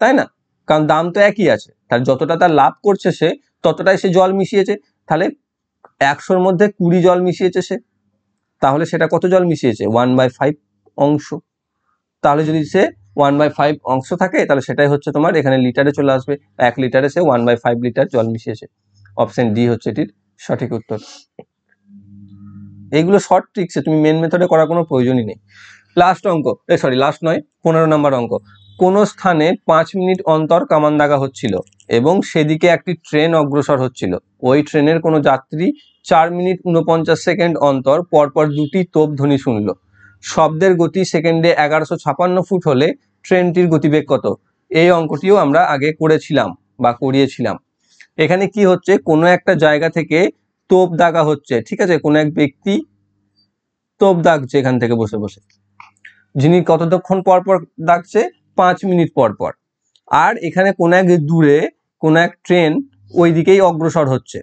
তাই না কারণ দাম তো একই আছে তার যতটা তার লাভ করছে সে ততটাই সে জল মিশিয়েছে তাহলে একশোর মধ্যে কুড়ি জল মিশিয়েছে সে তাহলে সেটা কত জল মিশিয়েছে ওয়ান বাই ফাইভ অংশ তাহলে যদি সে ওয়ান বাই ফাইভ অংশ থাকে তাহলে সেটাই হচ্ছে তোমার এখানে লিটারে চলে আসবে এক লিটারে সে ওয়ান বাই ফাইভ লিটার জল মিশিয়েছে অপশন ডি হচ্ছে এটির সঠিক উত্তর এইগুলো শর্ট ট্রিক্সে তুমি মেন মেথডে করার কোনো প্রয়োজনই নেই লাস্ট অঙ্ক এ সরি লাস্ট নয় পনেরো নম্বর অঙ্ক কোন স্থানে পাঁচ মিনিট অন্তর কামান দাগা হচ্ছিল এবং সেদিকে একটি ট্রেন অগ্রসর হচ্ছিল ওই ট্রেনের কোনো যাত্রী চার মিনিট উনপঞ্চাশ সেকেন্ড অন্তর পরপর দুটি তোপ ধ্বনি শুনল শব্দের গতি সেকেন্ডে এগারোশো ছাপান্ন ফুট হলে ট্রেনটির গতিবেগ কত এই অঙ্কটিও আমরা আগে করেছিলাম বা করিয়েছিলাম এখানে কি হচ্ছে কোনো একটা জায়গা থেকে তোপ দাগা হচ্ছে ঠিক আছে কোনো এক ব্যক্তি তোপ দাগছে এখান থেকে বসে বসে যিনি কতক্ষণ পর পর দাগছে পাঁচ মিনিট পর পর আর এখানে কোনো এক দূরে কোনো এক ট্রেন ওই দিকেই অগ্রসর হচ্ছে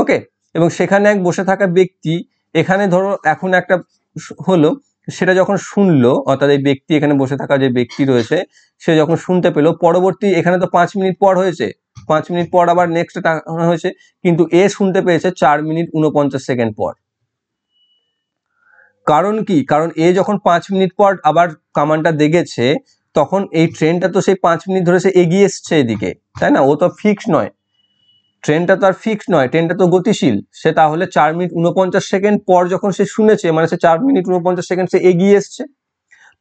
ওকে এবং সেখানে এক বসে থাকা ব্যক্তি এখানে ধরো এখন একটা হলো সেটা যখন শুনলো অর্থাৎ এই ব্যক্তি এখানে বসে থাকা যে ব্যক্তি রয়েছে সে যখন শুনতে পেলো পরবর্তী এখানে তো পাঁচ মিনিট পর হয়েছে পাঁচ মিনিট পর আবার নেক্সট হয়েছে কিন্তু এ শুনতে পেয়েছে চার মিনিট উনপঞ্চাশ সেকেন্ড পর কারণ কি কারণ এ যখন পাঁচ মিনিট পর আবার কামানটা দেখেছে তখন এই ট্রেনটা তো সেই পাঁচ মিনিট ধরে সে এগিয়ে এসছে এদিকে তাই না ও তো ফিক্স নয় ট্রেনটা তো আর ফিক্স নয় ট্রেনটা তো গতিশীল সে তাহলে চার মিনিট উনপঞ্চাশ সেকেন্ড পর যখন সে শুনেছে মানে সে চার মিনিট উনপঞ্চাশ সেকেন্ড সে এগিয়ে এসছে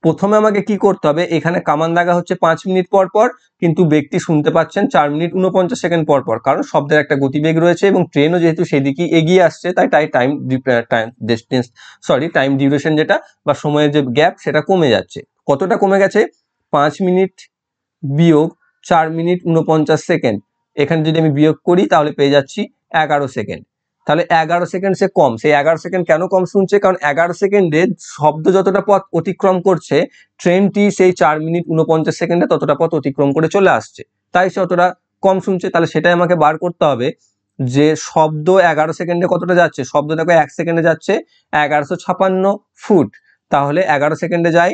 প্রথমে আমাকে কি করতে হবে এখানে কামান দাগা হচ্ছে পাঁচ মিনিট পর পর কিন্তু ব্যক্তি শুনতে পাচ্ছেন চার মিনিট উনপঞ্চাশ সেকেন্ড পর পর কারণ শব্দের একটা গতিবেগ রয়েছে এবং ট্রেনও যেহেতু সেদিকেই এগিয়ে আসছে তাই তাই time distance sorry time duration যেটা বা সময়ের যে গ্যাপ সেটা কমে যাচ্ছে কতটা কমে গেছে পাঁচ মিনিট বিয়োগ চার মিনিট উনপঞ্চাশ সেকেন্ড এখানে যদি আমি বিয়োগ করি তাহলে পেয়ে যাচ্ছি এগারো সেকেন্ড তাহলে এগারো সেকেন্ড সে কম সেই এগারো সেকেন্ড কেন কম শুনছে কারণ এগারো সেকেন্ডে শব্দ যতটা পথ অতিক্রম করছে ট্রেনটি সেই চার মিনিট উনপঞ্চাশ সেকেন্ডে ততটা পথ অতিক্রম করে চলে আসছে তাই সে অতটা কম শুনছে তাহলে সেটাই আমাকে বার করতে হবে যে শব্দ এগারো সেকেন্ডে কতটা যাচ্ছে শব্দ দেখো এক সেকেন্ডে যাচ্ছে এগারোশো ছাপান্ন ফুট তাহলে এগারো সেকেন্ডে যায়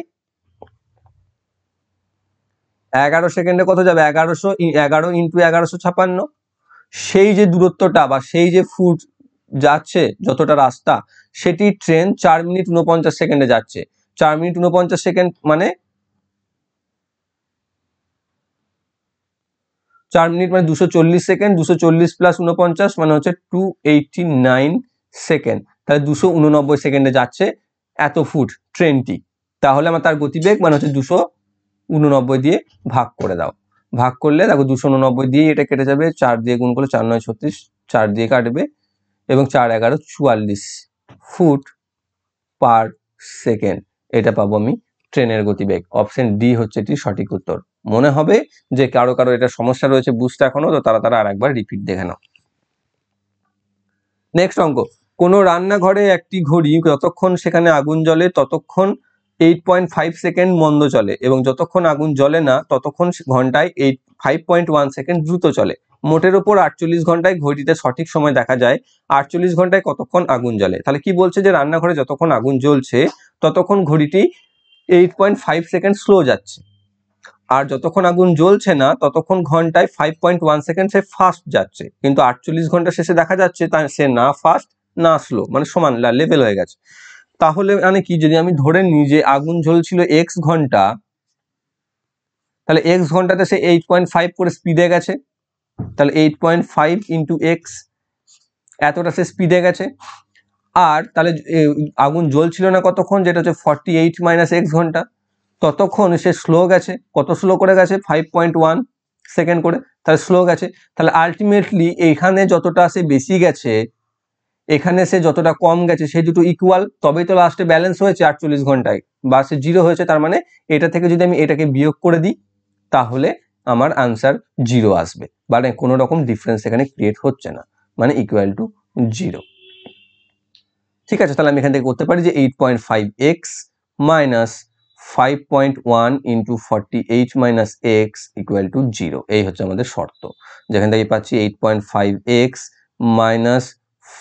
এগারো সেকেন্ডে কত যাবে এগারোশো এগারো ইন্টু এগারোশো ছাপান্ন সেই যে দূরত্বটা বা সেই যে ফুট যাচ্ছে যতটা রাস্তা সেটি ট্রেন চার মিনিট উনপঞ্চাশ সেকেন্ডে যাচ্ছে চার মিনিট উনপঞ্চাশ সেকেন্ড মানে চার মিনিট মানে দুশো চল্লিশ সেকেন্ড দুশো চল্লিশ প্লাস উনপঞ্চাশ মানে হচ্ছে টু এইটটি নাইন সেকেন্ড তাহলে দুশো উননব্বই সেকেন্ডে যাচ্ছে এত ফুট ট্রেনটি তাহলে আমার তার গতিবেগ মানে হচ্ছে দুশো উননব্বই দিয়ে ভাগ করে দাও ভাগ করলে দেখো দুশো উননব্বই দিয়ে এটা কেটে যাবে চার দিয়ে গুণ করলে চার নয় ছত্রিশ চার দিয়ে কাটবে এবং চার এগারো চুয়াল্লিশ ফুট পার সেকেন্ড এটা পাবো আমি ট্রেনের গতিবেগ অপশন ডি হচ্ছে এটি সঠিক উত্তর মনে হবে যে কারো কারো এটা সমস্যা রয়েছে বুঝতে এখনো তো তারা তারা আর একবার রিপিট দেখে নাও নেক্সট অঙ্ক কোনো রান্নাঘরে একটি ঘড়ি যতক্ষণ সেখানে আগুন জ্বলে ততক্ষণ এইট পয়েন্ট ফাইভ সেকেন্ড মন্দ চলে এবং যতক্ষণ আগুন জ্বলে না ততক্ষণ ঘন্টায় eight five point one second দ্রুত চলে মোটের ওপর আটচল্লিশ ঘন্টায় ঘড়িতে সঠিক সময় দেখা যায় আটচল্লিশ ঘন্টায় কতক্ষণ আগুন জ্বলে তাহলে কি বলছে যে রান্নাঘরে যতক্ষণ আগুন জ্বলছে ততক্ষণ ঘড়িটি eight point five second slow যাচ্ছে আর যতক্ষণ আগুন জ্বলছে না ততক্ষণ ঘন্টায় ফাইভ পয়েন্ট ওয়ান সেকেন্ড সে ফাস্ট যাচ্ছে কিন্তু আটচল্লিশ ঘন্টা শেষে দেখা যাচ্ছে তা সে না ফাস্ট না স্লো মানে সমান লেভেল হয়ে গেছে তাহলে মানে কি যদি আমি ধরে নিই যে আগুন ঝলছিল এক্স ঘন্টা তাহলে এক্স ঘন্টাতে সে এইট পয়েন্ট ফাইভ করে স্পিডে গেছে তাহলে eight point five into x এতটা সে স্পিডে গেছে আর তাহলে আগুন জ্বলছিল না কতক্ষণ যেটা হচ্ছে ফর্টি এইট মাইনাস এক্স ঘন্টা ততক্ষণ সে স্লো গেছে কত স্লো করে গেছে ফাইভ পয়েন্ট ওয়ান সেকেন্ড করে তাহলে স্লো গেছে তাহলে আলটিমেটলি এইখানে যতটা সে বেশি গেছে এখানে সে যতটা কম গেছে সেই দুটো ইকুয়াল তবেই তো লাস্টে ব্যালেন্স হয়েছে আটচল্লিশ ঘন্টায় বা সে জিরো হয়েছে তার মানে এটা থেকে যদি আমি এটাকে বিয়োগ করে দিই তাহলে আমার আনসার জিরো আসবে মানে কোনো রকম ডিফারেন্স এখানে ক্রিয়েট হচ্ছে না মানে ইকুয়াল টু জিরো ঠিক আছে তাহলে আমি এখান থেকে করতে পারি যে eight point five x minus five point one into forty eight minus x equal to zero এই হচ্ছে আমাদের শর্ত যেখান থেকে পাচ্ছি eight point five x minus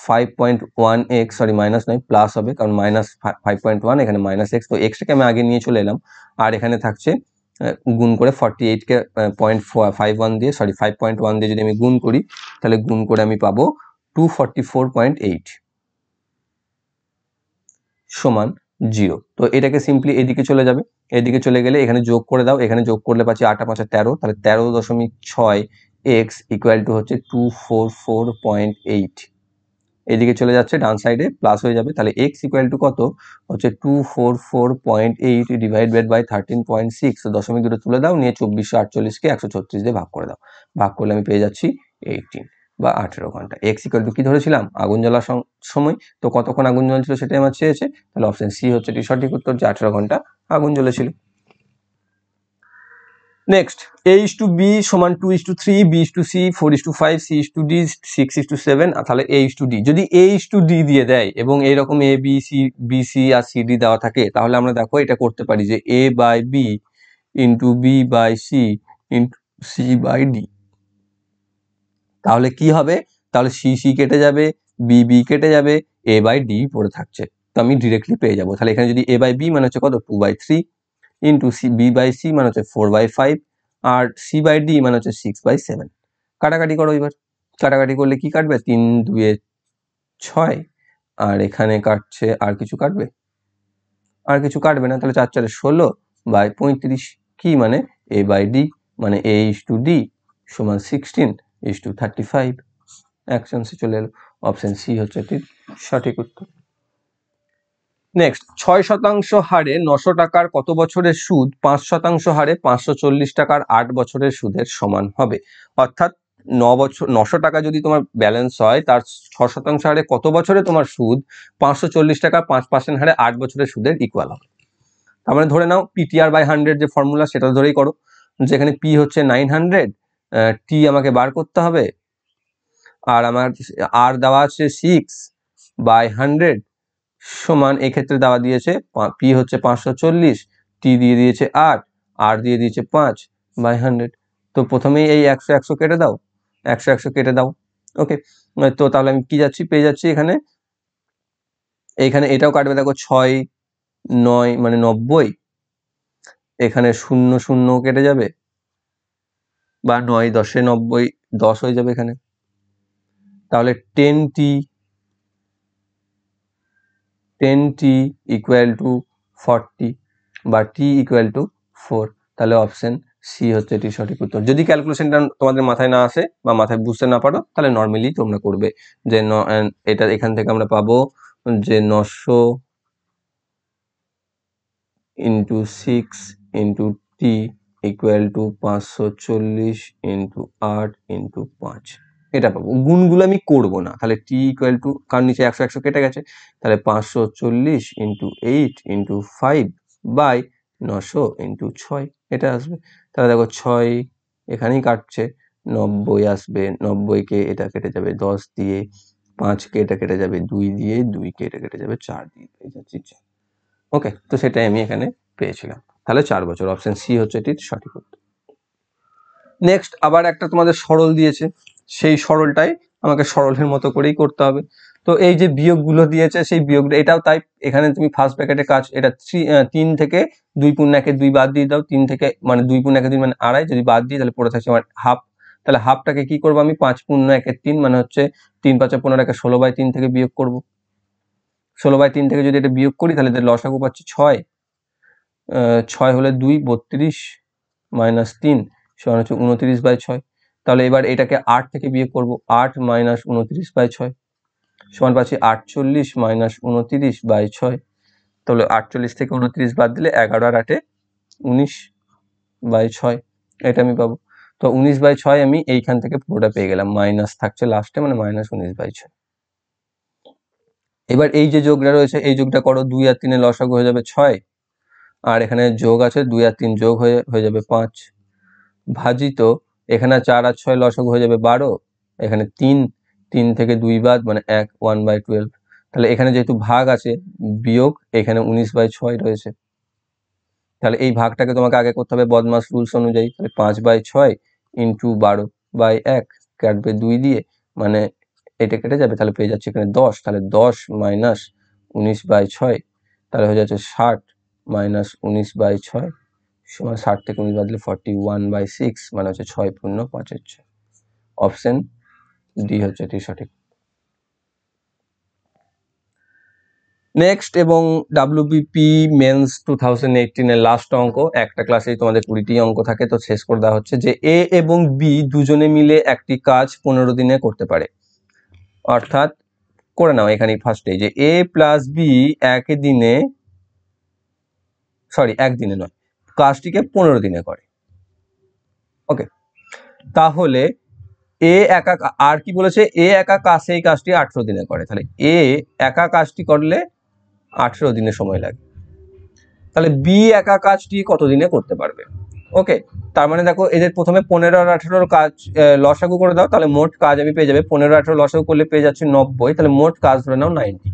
five point one x sorry minus নয় প্লাস হবে কারণ মাইনাস ফাইভ পয়েন্ট ওয়ান এখানে মাইনাস এক্স তো এক্সটাকে আমি আগে নিয়ে চলে এলাম আর এখানে থাকছে গুণ করে ফর্টি এইটকে পয়েন্ট ফাইভ ওয়ান দিয়ে সরি ফাইভ পয়েন্ট ওয়ান দিয়ে যদি আমি গুণ করি তাহলে গুণ করে আমি পাব two forty four point eight সমান জিরো তো এটাকে সিম্পলি এদিকে চলে যাবে এদিকে চলে গেলে এখানে যোগ করে দাও এখানে যোগ করলে পাচ্ছি আটা পাঁচা তেরো তাহলে তেরো দশমিক ছয় এক্স ইকুয়াল টু হচ্ছে two four four point eight এদিকে চলে যাচ্ছে ডান সাইডে প্লাস হয়ে যাবে তাহলে এক্স ইকুয়াল টু কত হচ্ছে two four four point eight ডিভাইড বেড বাই থার্টিন পয়েন্ট সিক্স দশমিক দুটো তুলে দাও নিয়ে চব্বিশশো আটচল্লিশকে একশো ছত্রিশ দিয়ে ভাগ করে দাও ভাগ করলে আমি পেয়ে যাচ্ছি এইটিন বা আঠেরো ঘন্টা এক্স ইকুয়াল টু কী ধরেছিলাম আগুন জ্বলার সময় তো কতক্ষণ আগুন জ্বলছিল সেটাই আমার চেয়েছে তাহলে অপশন সি হচ্ছে এটি সঠিক উত্তর যে আঠেরো ঘন্টা আগুন জ্বলেছিল next a is to b সমান two is to three b is to c four is to five c is to d six is to seven তাহলে এ ইস টু ডি যদি এ ইস টু ডি দিয়ে দেয় এবং এইরকম a b c b c আর c d দেওয়া থাকে তাহলে আমরা দেখো এটা করতে পারি যে a by b into b by c into c by d তাহলে কি হবে তাহলে সি সি কেটে যাবে বি বি কেটে যাবে এ বাই ডি পড়ে থাকছে তো আমি ডিরেক্টলি পেয়ে যাবো তাহলে এখানে যদি এ বাই বি মানে হচ্ছে কত two by three into c b by c মানে হচ্ছে ফোর বাই ফাইভ আর সি বাই ডি মানে হচ্ছে সিক্স বাই সেভেন কাটাকাটি করো এবার কাটাকাটি করলে কি কাটবে তিন দুয়ে ছয় আর এখানে কাটছে আর কিছু কাটবে আর কিছু কাটবে না তাহলে চার চারে ষোলো বাই পঁয়ত্রিশ কি মানে এ বাই ডি মানে এ ইস টু ডি সমান sixteen is to thirty five অ্যাকশনসে চলে এলো অপশান সি হচ্ছে একটি সঠিক উত্তর নেক্সট ছয় শতাংশ হারে নশো টাকার কত বছরের সুদ পাঁচ শতাংশ হারে পাঁচশো চল্লিশ টাকার আট বছরের সুদের সমান হবে অর্থাৎ ন বছর নশো টাকা যদি তোমার ব্যালেন্স হয় তার ছ শতাংশ হারে কত বছরে তোমার সুদ পাঁচশো চল্লিশ টাকা পাঁচ পার্সেন্ট হারে আট বছরের সুদের ইকুয়াল হবে তার মানে ধরে নাও পিটিআর বাই হান্ড্রেড যে ফর্মুলা সেটা ধরেই করো যেখানে পি হচ্ছে নাইন হান্ড্রেড টি আমাকে বার করতে হবে আর আমার আর দেওয়া আছে সিক্স বাই হান্ড্রেড সমান এক্ষেত্রে দেওয়া দিয়েছে পি হচ্ছে পাঁচশো চল্লিশ টি দিয়ে দিয়েছে আট আর দিয়ে দিয়েছে পাঁচ বাই হান্ড্রেড তো প্রথমেই এই একশো একশো কেটে দাও একশো একশো কেটে দাও ওকে তো তাহলে আমি কি যাচ্ছি পেয়ে যাচ্ছি এখানে এখানে এটাও কাটবে দেখো ছয় নয় মানে নব্বই এখানে শূন্য শূন্য কেটে যাবে বা নয় দশে নব্বই দশ হয়ে যাবে এখানে তাহলে ten t ten t equal to forty বা টি ইকুয়াল টু ফোর তাহলে অপশন সি হচ্ছে এটি সঠিক উত্তর যদি ক্যালকুলেশনটা তোমাদের মাথায় না আসে বা মাথায় বুঝতে না পারো তাহলে নর্মালি তোমরা করবে যে এটা এখান থেকে আমরা পাবো যে নশো into six into t equal to পাঁচশো চল্লিশ ইন্টু আট ইন্টু পাঁচ এটা পাবো গুণগুলো আমি করবো না তাহলে টি ইকুয়াল টু কার নিচে একশো একশো কেটে গেছে তাহলে পাঁচশো চল্লিশ into eight into five by নশো ইন্টু ছয় এটা আসবে তাহলে দেখো ছয় এখানেই কাটছে নব্বই আসবে নব্বইকে এটা কেটে যাবে দশ দিয়ে পাঁচকে এটা কেটে যাবে দুই দিয়ে দুইকে এটা কেটে যাবে চার দিয়ে পেয়ে যাচ্ছি ওকে তো সেটাই আমি এখানে পেয়েছিলাম তাহলে চার বছর অপশন সি হচ্ছে এটির সঠিক উত্তর নেক্সট আবার একটা তোমাদের সরল দিয়েছে সেই সরলটাই আমাকে সরলের মতো করেই করতে হবে তো এই যে বিয়োগগুলো দিয়েছে সেই বিয়োগ এটাও তাই এখানে তুমি ফার্স্ট ব্র্যাকেটে কাজ এটা থ্রি তিন থেকে দুই পূর্ণ একে দুই বাদ দিয়ে দাও তিন থেকে মানে দুই পূর্ণ একে দুই মানে আড়াই যদি বাদ দিই তাহলে পড়ে থাকছে আমার হাফ তাহলে হাফটাকে কি করব আমি পাঁচ পূর্ণ একে তিন মানে হচ্ছে তিন পাঁচে পনেরো একে ষোলো বাই তিন থেকে বিয়োগ করব ষোলো বাই তিন থেকে যদি এটা বিয়োগ করি তাহলে লসাগু পাচ্ছি ছয় ছয় হলে দুই বত্রিশ মাইনাস তিন সমান হচ্ছে উনত্রিশ বাই ছয় তাহলে এবার এটাকে আট থেকে বিয়োগ করব আট মাইনাস উনত্রিশ বাই ছয় সমান পাচ্ছি আটচল্লিশ মাইনাস উনত্রিশ বাই ছয় তাহলে আটচল্লিশ থেকে উনত্রিশ বাদ দিলে এগারো আর আটে উনিশ বাই ছয় এটা আমি পাবো তো উনিশ বাই ছয় আমি এইখান থেকে পুরোটা পেয়ে গেলাম মাইনাস থাকছে লাস্টে মানে মাইনাস উনিশ বাই ছয় এবার এই যে যোগটা রয়েছে এই যোগটা করো দুই আর তিনে লসাগ হয়ে যাবে ছয় আর এখানে যোগ আছে দুই আর তিন যোগ হয়ে হয়ে যাবে পাঁচ ভাজিত এখানে চার আর ছয় লসক হয়ে যাবে বারো এখানে তিন তিন থেকে দুই বাদ মানে এক ওয়ান বাই টুয়েলভ তাহলে এখানে যেহেতু ভাগ আছে বিয়োগ এখানে উনিশ বাই ছয় রয়েছে তাহলে এই ভাগটাকে তোমাকে আগে করতে হবে বদমাস রুলস অনুযায়ী তাহলে পাঁচ বাই ছয় ইন্টু বারো বাই এক কাটবে দুই দিয়ে মানে এটা কেটে যাবে তাহলে পেয়ে যাচ্ছে এখানে দশ তাহলে দশ মাইনাস উনিশ বাই ছয় তাহলে হয়ে যাচ্ছে ষাট মাইনাস উনিশ বাই ছয় সমান ষাট থেকে উনিশ বাদলে ফর্টি ওয়ান বাই সিক্স মানে হচ্ছে ছয় পূর্ণ পাঁচের ছয় অপশন ডি হচ্ছে এটি সঠিক নেক্সট এবং ডাব্লিউবিপি মেন্স টু থাউজেন্ড এইটিনের লাস্ট অঙ্ক একটা ক্লাসেই তোমাদের কুড়িটি অঙ্ক থাকে তো শেষ করে দেওয়া হচ্ছে যে এ এবং বি দুজনে মিলে একটি কাজ পনেরো দিনে করতে পারে অর্থাৎ করে নাও এখানে ফার্স্টে যে এ প্লাস বি এক দিনে সরি একদিনে নয় কাজটিকে পনেরো দিনে করে ওকে তাহলে এ একা আর কি বলেছে এ একা কাজ সেই কাজটি আঠেরো দিনে করে তাহলে এ একা কাজটি করলে আঠেরো দিনে সময় লাগে তাহলে বি একা কাজটি কতদিনে করতে পারবে ওকে তার মানে দেখো এদের প্রথমে পনেরো আর আঠেরোর কাজ লসাগু করে দাও তাহলে মোট কাজ আমি পেয়ে যাবে পনেরো আঠেরো লসাগু করলে পেয়ে যাচ্ছে নব্বই তাহলে মোট কাজ ধরে নাও নাইনটি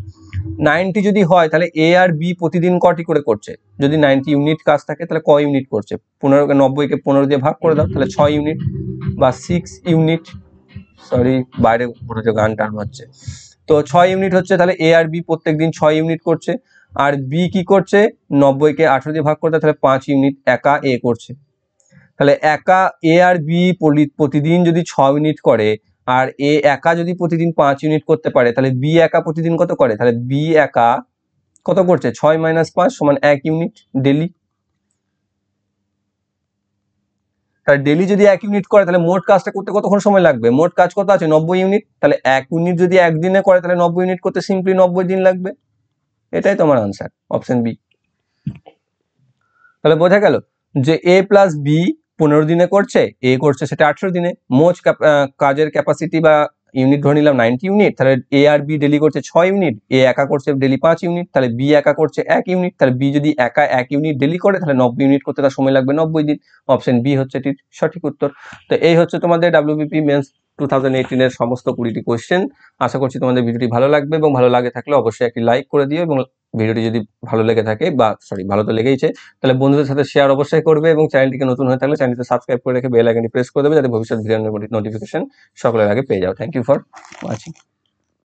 নাইনটি যদি হয় তাহলে এ আর বি প্রতিদিন কটি করে করছে যদি নাইনটি ইউনিট কাজ থাকে তাহলে ক ইউনিট করছে পনেরো নব্বইকে পনেরো দিয়ে ভাগ করে দাও তাহলে ছয় ইউনিট বা সিক্স ইউনিট সরি বাইরে হচ্ছে গান টান হচ্ছে তো ছয় ইউনিট হচ্ছে তাহলে এ আর বি প্রত্যেক দিন ছয় ইউনিট করছে আর বি কি করছে নব্বইকে আঠেরো দিয়ে ভাগ করে দাও তাহলে পাঁচ ইউনিট একা এ করছে তাহলে একা এ আর বি প্রতিদিন যদি ছ ইউনিট করে আর এ একা যদি প্রতিদিন পাঁচ ইউনিট করতে পারে তাহলে বি একা প্রতিদিন কত করে তাহলে বি একা কত করছে ছয় মাইনাস পাঁচ সমান এক ইউনিট ডেলি তাহলে ডেলি যদি এক ইউনিট করে তাহলে মোট কাজটা করতে কতক্ষণ সময় লাগবে মোট কাজ কত আছে নব্বই ইউনিট তাহলে এক ইউনিট যদি একদিনে করে তাহলে নব্বই ইউনিট করতে সিম্পলি নব্বই দিন লাগবে এটাই তোমার আনসার অপশন বি তাহলে বোঝা গেল যে এ প্লাস বি পনেরো দিনে করছে এ করছে সেটা আঠেরো দিনে মোজ কাজের ক্যাপাসিটি বা ইউনিট ধরে নিলাম নাইনটি ইউনিট তাহলে এ আর বি ডেলি করছে ছয় ইউনিট এ একা করছে ডেলি পাঁচ ইউনিট তাহলে বি একা করছে এক ইউনিট তাহলে বি যদি একা এক ইউনিট ডেলি করে তাহলে নব্বই ইউনিট করতে তার সময় লাগবে নব্বই দিন অপশন বি হচ্ছে এটির সঠিক উত্তর তো এই হচ্ছে তোমাদের ডাব্লিউবিপি মেন্স টু থাউজেন্ড এইটিনের সমস্ত কুড়িটি কোয়েশ্চেন আশা করছি তোমাদের ভিডিওটি ভালো লাগবে এবং ভালো লাগে থাকলে অবশ্যই একটি লাইক করে দিও এবং ভিডিওটি যদি ভালো লেগে থাকে বা সরি ভালো তো লেগেইছে তাহলে বন্ধুদের সাথে শেয়ার অবশ্যই করবে এবং চ্যানেলটিকে নতুন হয়ে থাকলে চ্যানেলটি সাবস্ক্রাইব করে রেখে বেল আইকনটি প্রেস করে দেবে যাতে ভবিষ্যৎ ভিডিও নোটিফিকেশন সকলের আগে পেয়ে যাও থ্যাংক ইউ ফর ওয়াচিং